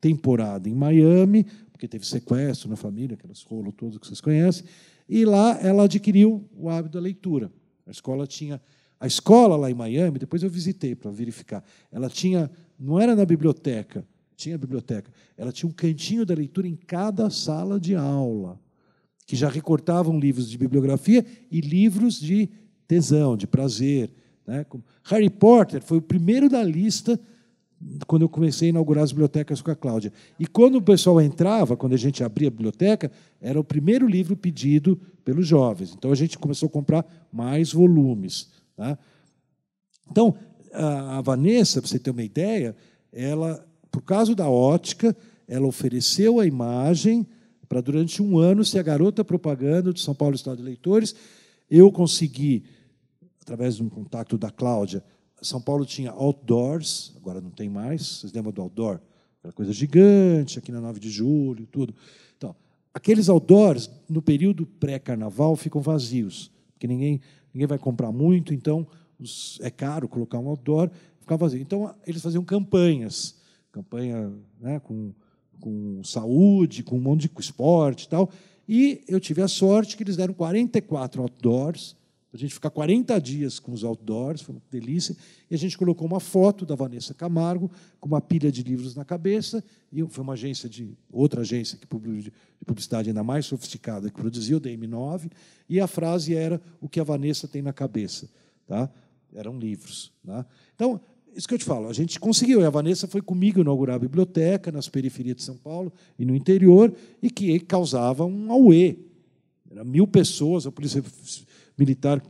temporada em Miami, porque teve sequestro na família, aquelas rolo todo que vocês conhecem, e lá ela adquiriu o hábito da leitura. A escola tinha a escola lá em Miami, depois eu visitei para verificar. Ela tinha, não era na biblioteca, tinha biblioteca. Ela tinha um cantinho da leitura em cada sala de aula, que já recortavam livros de bibliografia e livros de tesão, de prazer. Né? Harry Potter foi o primeiro da lista quando eu comecei a inaugurar as bibliotecas com a Cláudia. E quando o pessoal entrava, quando a gente abria a biblioteca, era o primeiro livro pedido pelos jovens. Então a gente começou a comprar mais volumes. Tá? Então, a Vanessa, para você ter uma ideia, ela, por causa da ótica, ela ofereceu a imagem para, durante um ano, ser a garota propaganda do São Paulo Estado de Leitores. Eu consegui, através de um contato da Cláudia, são Paulo tinha outdoors, agora não tem mais. Vocês lembram do outdoor? Aquela coisa gigante, aqui na 9 de julho, tudo. Então, aqueles outdoors, no período pré-carnaval, ficam vazios, porque ninguém, ninguém vai comprar muito, então os, é caro colocar um outdoor, ficar vazio. Então, eles faziam campanhas, campanha né, com, com saúde, com um monte de esporte e tal. E eu tive a sorte que eles deram 44 outdoors a gente ficar 40 dias com os outdoors, foi uma delícia. E a gente colocou uma foto da Vanessa Camargo com uma pilha de livros na cabeça. E foi uma agência de outra agência que de publicidade ainda mais sofisticada que produziu, da M9. E a frase era o que a Vanessa tem na cabeça, tá? Eram livros, tá Então isso que eu te falo, a gente conseguiu. E a Vanessa foi comigo inaugurar a biblioteca nas periferias de São Paulo e no interior, e que causava um auê. Era mil pessoas, a polícia militar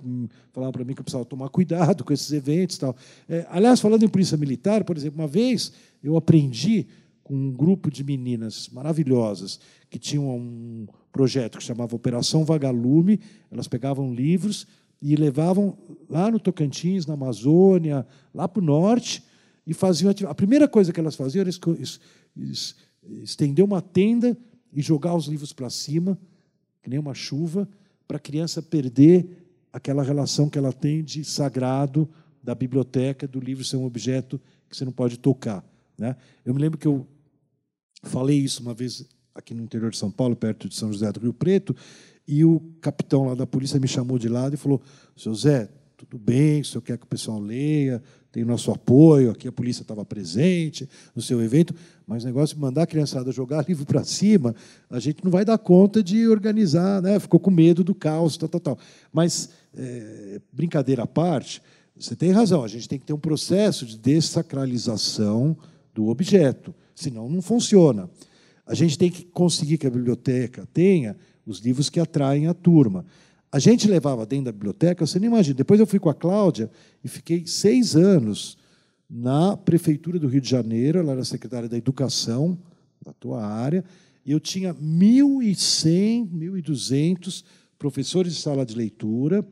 falava para mim que eu precisava tomar cuidado com esses eventos. tal. É, aliás, falando em polícia militar, por exemplo, uma vez eu aprendi com um grupo de meninas maravilhosas que tinham um projeto que chamava Operação Vagalume. Elas pegavam livros e levavam lá no Tocantins, na Amazônia, lá para o norte, e faziam A primeira coisa que elas faziam era estender uma tenda e jogar os livros para cima, que nem uma chuva, para a criança perder aquela relação que ela tem de sagrado, da biblioteca, do livro ser um objeto que você não pode tocar. Né? Eu me lembro que eu falei isso uma vez aqui no interior de São Paulo, perto de São José do Rio Preto, e o capitão lá da polícia me chamou de lado e falou: Seu Zé, tudo bem, o senhor quer que o pessoal leia, tem o nosso apoio, aqui a polícia estava presente no seu evento, mas o negócio de mandar a criançada jogar livro para cima, a gente não vai dar conta de organizar, né? ficou com medo do caos, tal, tal, tal. Mas, é, brincadeira à parte, você tem razão, a gente tem que ter um processo de dessacralização do objeto, senão não funciona. A gente tem que conseguir que a biblioteca tenha os livros que atraem a turma. A gente levava dentro da biblioteca, você não imagina. Depois eu fui com a Cláudia e fiquei seis anos na Prefeitura do Rio de Janeiro, ela era secretária da Educação, da tua área, e eu tinha 1.100, 1.200 professores de sala de leitura.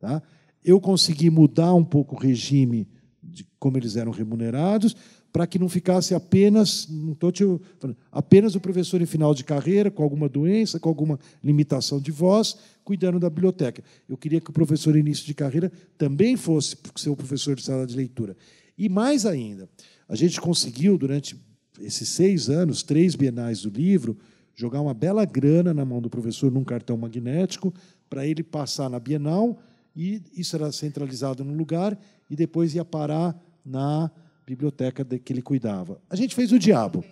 Tá? Eu consegui mudar um pouco o regime de como eles eram remunerados, para que não ficasse apenas, não tô te falando, apenas o professor em final de carreira, com alguma doença, com alguma limitação de voz, cuidando da biblioteca. Eu queria que o professor início de carreira também fosse seu professor de sala de leitura. E mais ainda, a gente conseguiu, durante esses seis anos, três bienais do livro, jogar uma bela grana na mão do professor num cartão magnético para ele passar na Bienal e isso era centralizado no lugar e depois ia parar na biblioteca de que ele cuidava. A gente fez o diabo.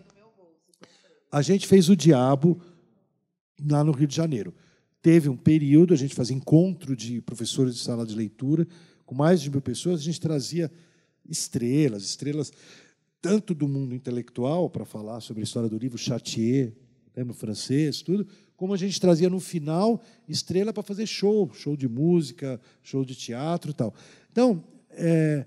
A gente fez o diabo lá no Rio de Janeiro teve um período, a gente fazia encontro de professores de sala de leitura, com mais de mil pessoas, a gente trazia estrelas, estrelas tanto do mundo intelectual, para falar sobre a história do livro, Chartier, lembro né, francês, tudo, como a gente trazia no final estrela para fazer show, show de música, show de teatro e tal. Então, é,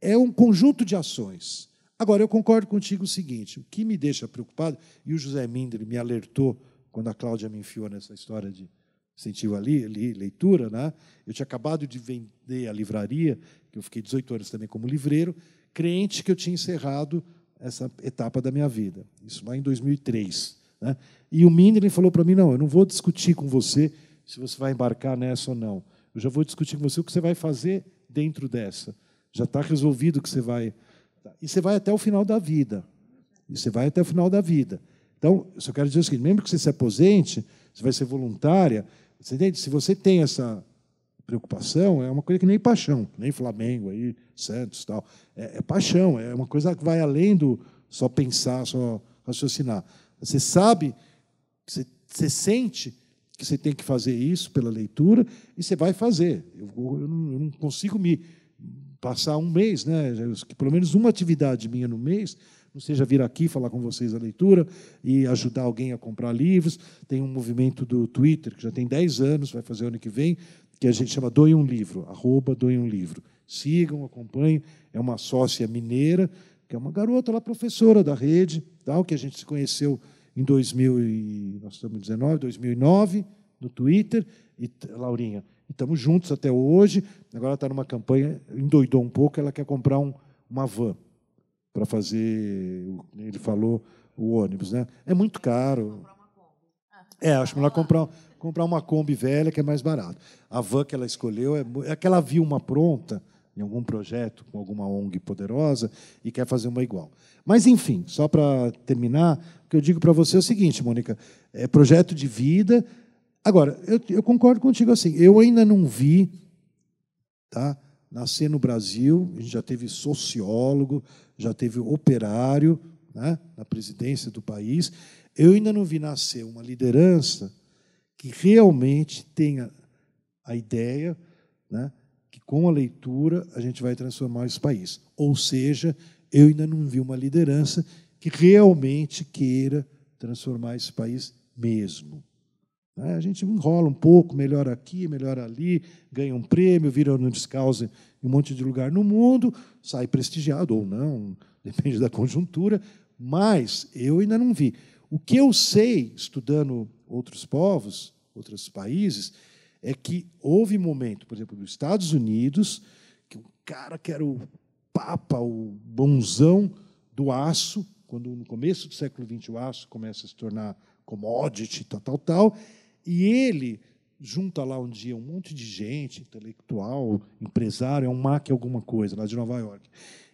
é um conjunto de ações. Agora, eu concordo contigo o seguinte: o que me deixa preocupado, e o José Minder me alertou quando a Cláudia me enfiou nessa história de sentiu ali, leitura, né? Eu tinha acabado de vender a livraria, que eu fiquei 18 anos também como livreiro, crente que eu tinha encerrado essa etapa da minha vida. Isso lá em 2003, né? E o Mindlin falou para mim: "Não, eu não vou discutir com você se você vai embarcar nessa ou não. Eu já vou discutir com você o que você vai fazer dentro dessa. Já está resolvido que você vai tá. e você vai até o final da vida. E você vai até o final da vida. Então, eu só quero dizer o seguinte: mesmo que você se aposente, você vai ser voluntária, você entende? Se você tem essa preocupação, é uma coisa que nem paixão, nem Flamengo, aí, Santos tal. É, é paixão, é uma coisa que vai além do só pensar, só raciocinar. Você sabe, você, você sente que você tem que fazer isso pela leitura e você vai fazer. Eu, eu, não, eu não consigo me passar um mês, né? Pelo menos uma atividade minha no mês não seja vir aqui falar com vocês a leitura e ajudar alguém a comprar livros. Tem um movimento do Twitter, que já tem 10 anos, vai fazer ano que vem, que a gente chama Doe um Livro, arroba Doe um Livro. Sigam, acompanhem. É uma sócia mineira, que é uma garota lá, professora da rede, tal, que a gente se conheceu em 2000 e, nós estamos 19, 2009, no Twitter. E, Laurinha, estamos juntos até hoje. Agora está numa campanha, endoidou um pouco, ela quer comprar um, uma van para fazer, ele falou, o ônibus. Né? É muito caro. Ah, tá. É, acho melhor comprar, comprar uma Kombi velha, que é mais barato. A van que ela escolheu, é, é que ela viu uma pronta em algum projeto com alguma ONG poderosa e quer fazer uma igual. Mas, enfim, só para terminar, o que eu digo para você é o seguinte, Mônica: é projeto de vida. Agora, eu, eu concordo contigo assim, eu ainda não vi tá, nascer no Brasil, a gente já teve sociólogo, já teve operário né, na presidência do país. Eu ainda não vi nascer uma liderança que realmente tenha a ideia né, que, com a leitura, a gente vai transformar esse país. Ou seja, eu ainda não vi uma liderança que realmente queira transformar esse país mesmo. Né? A gente enrola um pouco, melhora aqui, melhora ali, ganha um prêmio, vira no descalço em um monte de lugar no mundo, sai prestigiado ou não, depende da conjuntura, mas eu ainda não vi. O que eu sei, estudando outros povos, outros países, é que houve momento, por exemplo, nos Estados Unidos, que o cara que era o papa, o bonzão do aço, quando no começo do século XX o aço começa a se tornar commodity, tal, tal, tal, e ele junta lá um dia um monte de gente, intelectual, empresário, é um MAC alguma coisa, lá de Nova York,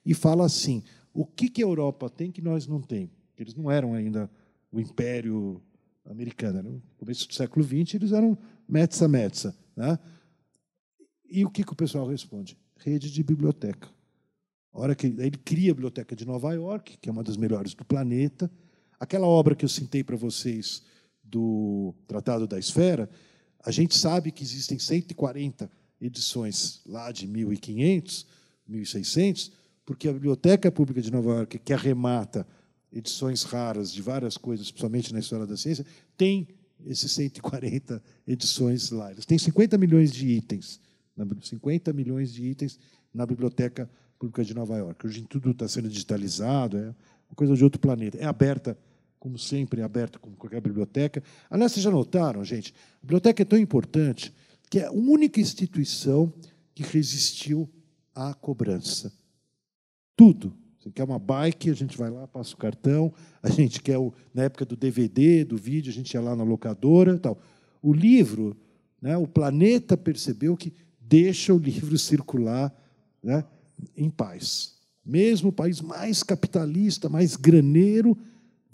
e fala assim: o que, que a Europa tem que nós não tem? Eles não eram ainda o império americano, no começo do século XX, eles eram metsa-metsa. Né? E o que, que o pessoal responde? Rede de biblioteca. A hora que ele cria a biblioteca de Nova York, que é uma das melhores do planeta, aquela obra que eu citei para vocês do Tratado da Esfera, a gente sabe que existem 140 edições lá de 1500, 1600, porque a Biblioteca Pública de Nova York, que arremata edições raras de várias coisas, principalmente na história da ciência, tem esses 140 edições lá. Eles têm 50 milhões de itens, 50 milhões de itens na Biblioteca Pública de Nova York. Hoje tudo está sendo digitalizado, é uma coisa de outro planeta. É aberta como sempre, aberto como qualquer biblioteca. Aliás, vocês já notaram, gente, a biblioteca é tão importante que é a única instituição que resistiu à cobrança. Tudo. Você quer uma bike, a gente vai lá, passa o cartão. A gente quer, na época do DVD, do vídeo, a gente ia lá na locadora tal. O livro, né, o planeta percebeu que deixa o livro circular né, em paz. Mesmo o país mais capitalista, mais graneiro,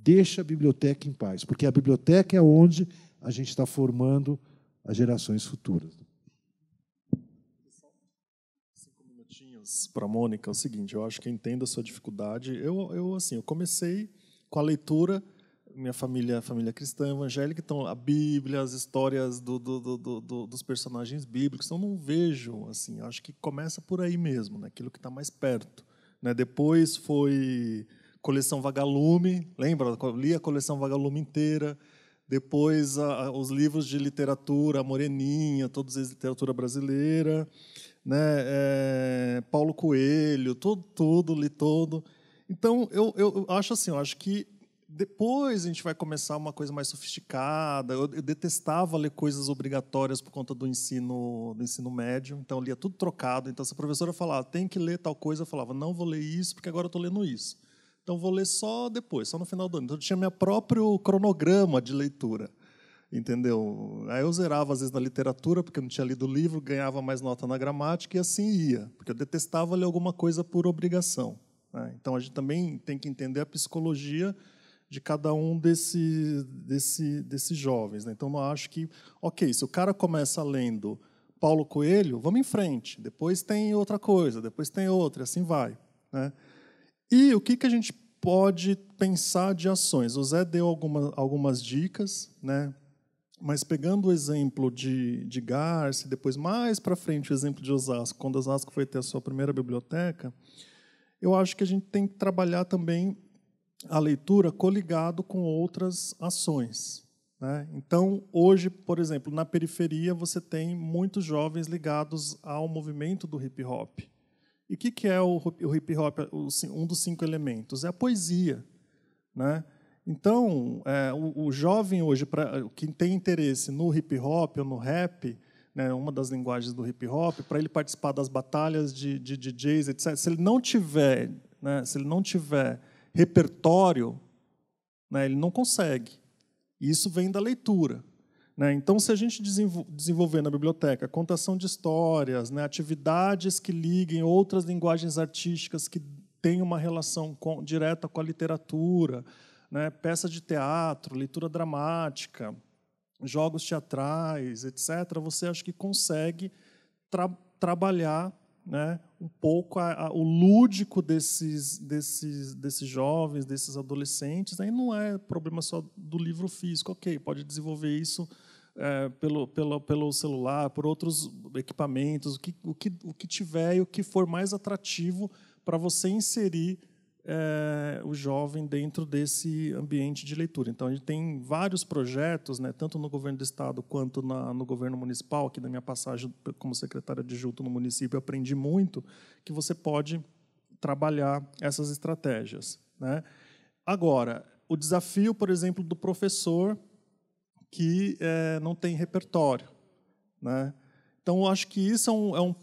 Deixa a biblioteca em paz, porque a biblioteca é onde a gente está formando as gerações futuras. Cinco minutinhos para a Mônica. É o seguinte, eu acho que entendo a sua dificuldade. Eu, eu, assim, eu comecei com a leitura minha família é família cristã evangélica, então a Bíblia, as histórias do, do, do, dos personagens bíblicos, então não vejo, assim, acho que começa por aí mesmo, né, aquilo que está mais perto. Né? Depois foi coleção Vagalume, lembra? Li a coleção Vagalume inteira. Depois, a, a, os livros de literatura, Moreninha, todos eles literatura brasileira. Né? É, Paulo Coelho, tudo, tudo, li todo. Então, eu, eu acho assim, eu acho que depois a gente vai começar uma coisa mais sofisticada. Eu, eu, detestava ler coisas obrigatórias por conta do ensino, do ensino médio, então lia tudo trocado. Então, se a professora falava, ah, tem que ler tal coisa, eu falava, não vou ler isso, porque agora eu estou lendo isso. Então vou ler só depois, só no final do ano. Então eu tinha meu próprio cronograma de leitura, entendeu? Aí eu zerava às vezes na literatura porque eu não tinha lido o livro, ganhava mais nota na gramática e assim ia, porque eu detestava ler alguma coisa por obrigação. Né? Então a gente também tem que entender a psicologia de cada um desse, desse, desses jovens. Né? Então não acho que, ok, se o cara começa lendo Paulo Coelho, vamos em frente. Depois tem outra coisa, depois tem outra, e assim vai. Né? E o que, que a gente pode pensar de ações? O Zé deu alguma, algumas dicas, né? mas pegando o exemplo de, de Garce, depois mais para frente o exemplo de Osasco, quando Osasco foi ter a sua primeira biblioteca, eu acho que a gente tem que trabalhar também a leitura coligado com outras ações. Né? Então, hoje, por exemplo, na periferia, você tem muitos jovens ligados ao movimento do hip hop. E o que, que é o, hip hop? Um dos cinco elementos é a poesia, né? Então, é, o, o, jovem hoje, pra, quem tem interesse no hip hop ou no rap, né, uma das linguagens do hip hop, para ele participar das batalhas de, de, de DJs, etc. Se ele não tiver, né, se ele não tiver repertório, né, ele não consegue. E isso vem da leitura. Né? Então, se a gente desenvolver na biblioteca contação de histórias, né, atividades que liguem outras linguagens artísticas que têm uma relação com, direta com a literatura, né, peça de teatro, leitura dramática, jogos teatrais, etc., você acha que consegue tra trabalhar né, um pouco a, a, o lúdico desses, desses, desses jovens, desses adolescentes. Aí né? não é problema só do livro físico, ok, pode desenvolver isso é, pelo, pelo, pelo celular, por outros equipamentos, o que, o que, o que tiver e o que for mais atrativo para você inserir é, o jovem dentro desse ambiente de leitura. Então, a gente tem vários projetos, né, tanto no governo do estado quanto na, no governo municipal, que na minha passagem como secretária de junto no município aprendi muito, que você pode trabalhar essas estratégias. Né? Agora, o desafio, por exemplo, do professor que é, não tem repertório. Né? Então, acho que isso é um, é um,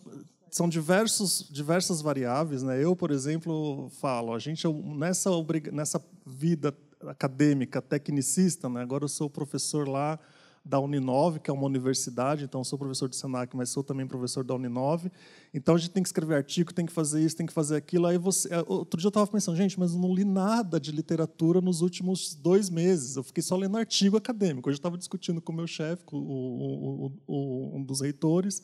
são diversos, diversas variáveis. Né? Eu, por exemplo, falo, a gente nessa, nessa vida acadêmica, tecnicista, né? agora eu sou professor lá da Uninove, que é uma universidade, então sou professor do Senac, mas sou também professor da Uninove. Então a gente tem que escrever artigo, tem que fazer isso, tem que fazer aquilo. Aí você, é, outro dia eu estava pensando, gente, mas eu não li nada de literatura nos últimos dois meses. Eu fiquei só lendo artigo acadêmico. Hoje eu estava discutindo com o meu chefe, com o, o, o, um dos reitores.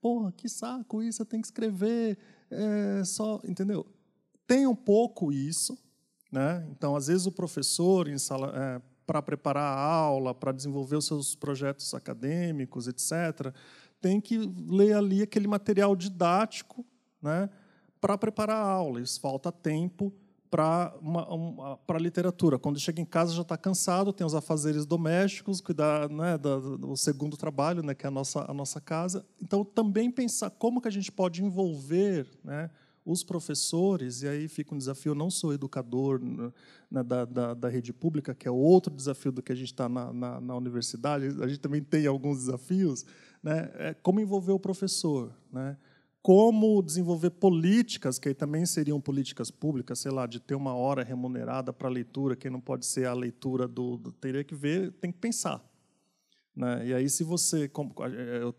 Porra, que saco isso, eu tenho que escrever. É, só, entendeu? Tem um pouco isso, né? Então, às vezes, o professor em sala, é, para preparar a aula, para desenvolver os seus projetos acadêmicos, etc., tem que ler ali aquele material didático né, para preparar a aula. Isso falta tempo para a literatura. Quando chega em casa já está cansado, tem os afazeres domésticos, cuidar né, do, do, segundo trabalho, né, que é a nossa, a nossa casa. Então, também pensar como que a gente pode envolver né, os professores, e aí fica um desafio, eu não sou educador né, da, da, da, rede pública, que é outro desafio do que a gente está na, na, na, universidade, a gente também tem alguns desafios, né? é como envolver o professor, né? como desenvolver políticas, que aí também seriam políticas públicas, sei lá, de ter uma hora remunerada para a leitura, que não pode ser a leitura do, do... Teria que ver, tem que pensar. Né? E aí, se você... Como, eu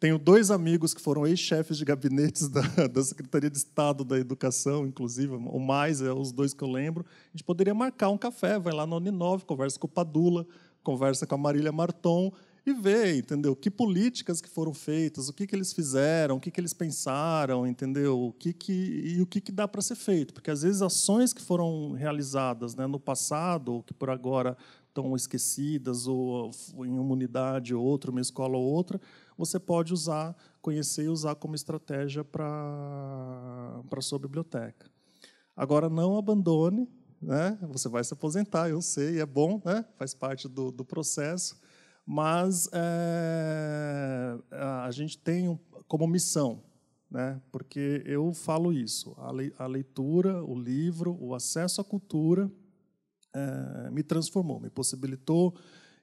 tenho dois amigos que foram ex-chefes de gabinetes da, da, Secretaria de Estado da Educação, inclusive, ou mais, é os dois que eu lembro. A gente poderia marcar um café, vai lá na Uninove, conversa com o Padula, conversa com a Marília Marton e vê, entendeu? Que políticas que foram feitas, o que, que eles fizeram, o que, que eles pensaram, entendeu? O que que, e o que, que dá para ser feito. Porque, às vezes, ações que foram realizadas né, no passado, ou que por agora estão esquecidas, ou em uma unidade ou outra, uma escola ou outra, você pode usar, conhecer e usar como estratégia para a sua biblioteca. Agora, não abandone, né? você vai se aposentar, eu sei, é bom, né? faz parte do, do processo, mas é, a gente tem como missão, né? porque eu falo isso, a leitura, o livro, o acesso à cultura é, me transformou, me possibilitou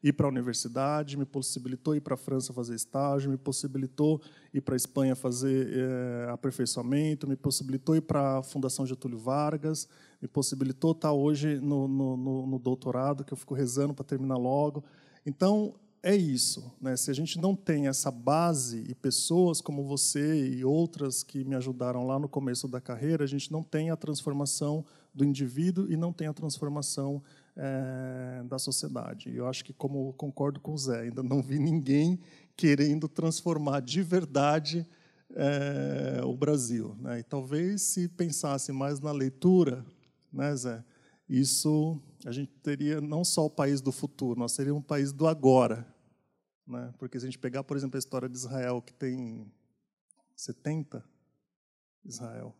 ir para a universidade, me possibilitou ir para a França fazer estágio, me possibilitou ir para a Espanha fazer é, aperfeiçoamento, me possibilitou ir para a Fundação Getúlio Vargas, me possibilitou estar hoje no, no, no, no doutorado, que eu fico rezando para terminar logo. Então, é isso. Né? Se a gente não tem essa base e pessoas como você e outras que me ajudaram lá no começo da carreira, a gente não tem a transformação do indivíduo e não tem a transformação é, da sociedade. Eu acho que, como concordo com o Zé, ainda não vi ninguém querendo transformar de verdade é, o Brasil. Né? E talvez se pensasse mais na leitura, né, Zé, isso a gente teria não só o país do futuro, nós seríamos um país do agora. Né? Porque se a gente pegar, por exemplo, a história de Israel, que tem 70, Israel,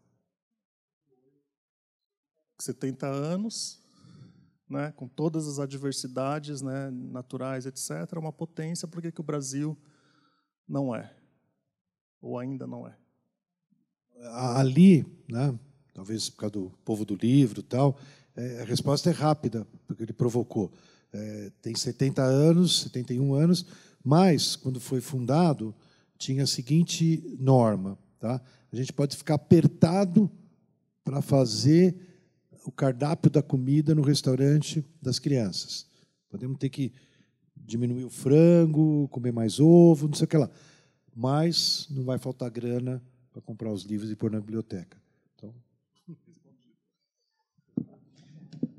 70 anos, né, com todas as adversidades né, naturais, etc., é uma potência, por que, que o Brasil não é? Ou ainda não é? Ali, né, talvez por causa do povo do livro tal, é, a resposta é rápida, porque ele provocou. É, tem 70 anos, 71 anos, mas, quando foi fundado, tinha a seguinte norma. Tá? A gente pode ficar apertado para fazer o cardápio da comida no restaurante das crianças. Podemos ter que diminuir o frango, comer mais ovo, não sei o que lá. Mas não vai faltar grana para comprar os livros e pôr na biblioteca. Então.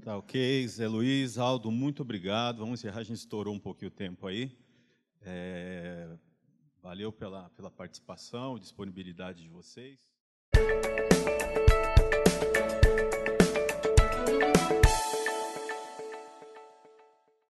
Tá ok, Zé Luiz, Aldo, muito obrigado. Vamos encerrar, a gente estourou um pouquinho o tempo aí. É, valeu pela, pela participação, disponibilidade de vocês.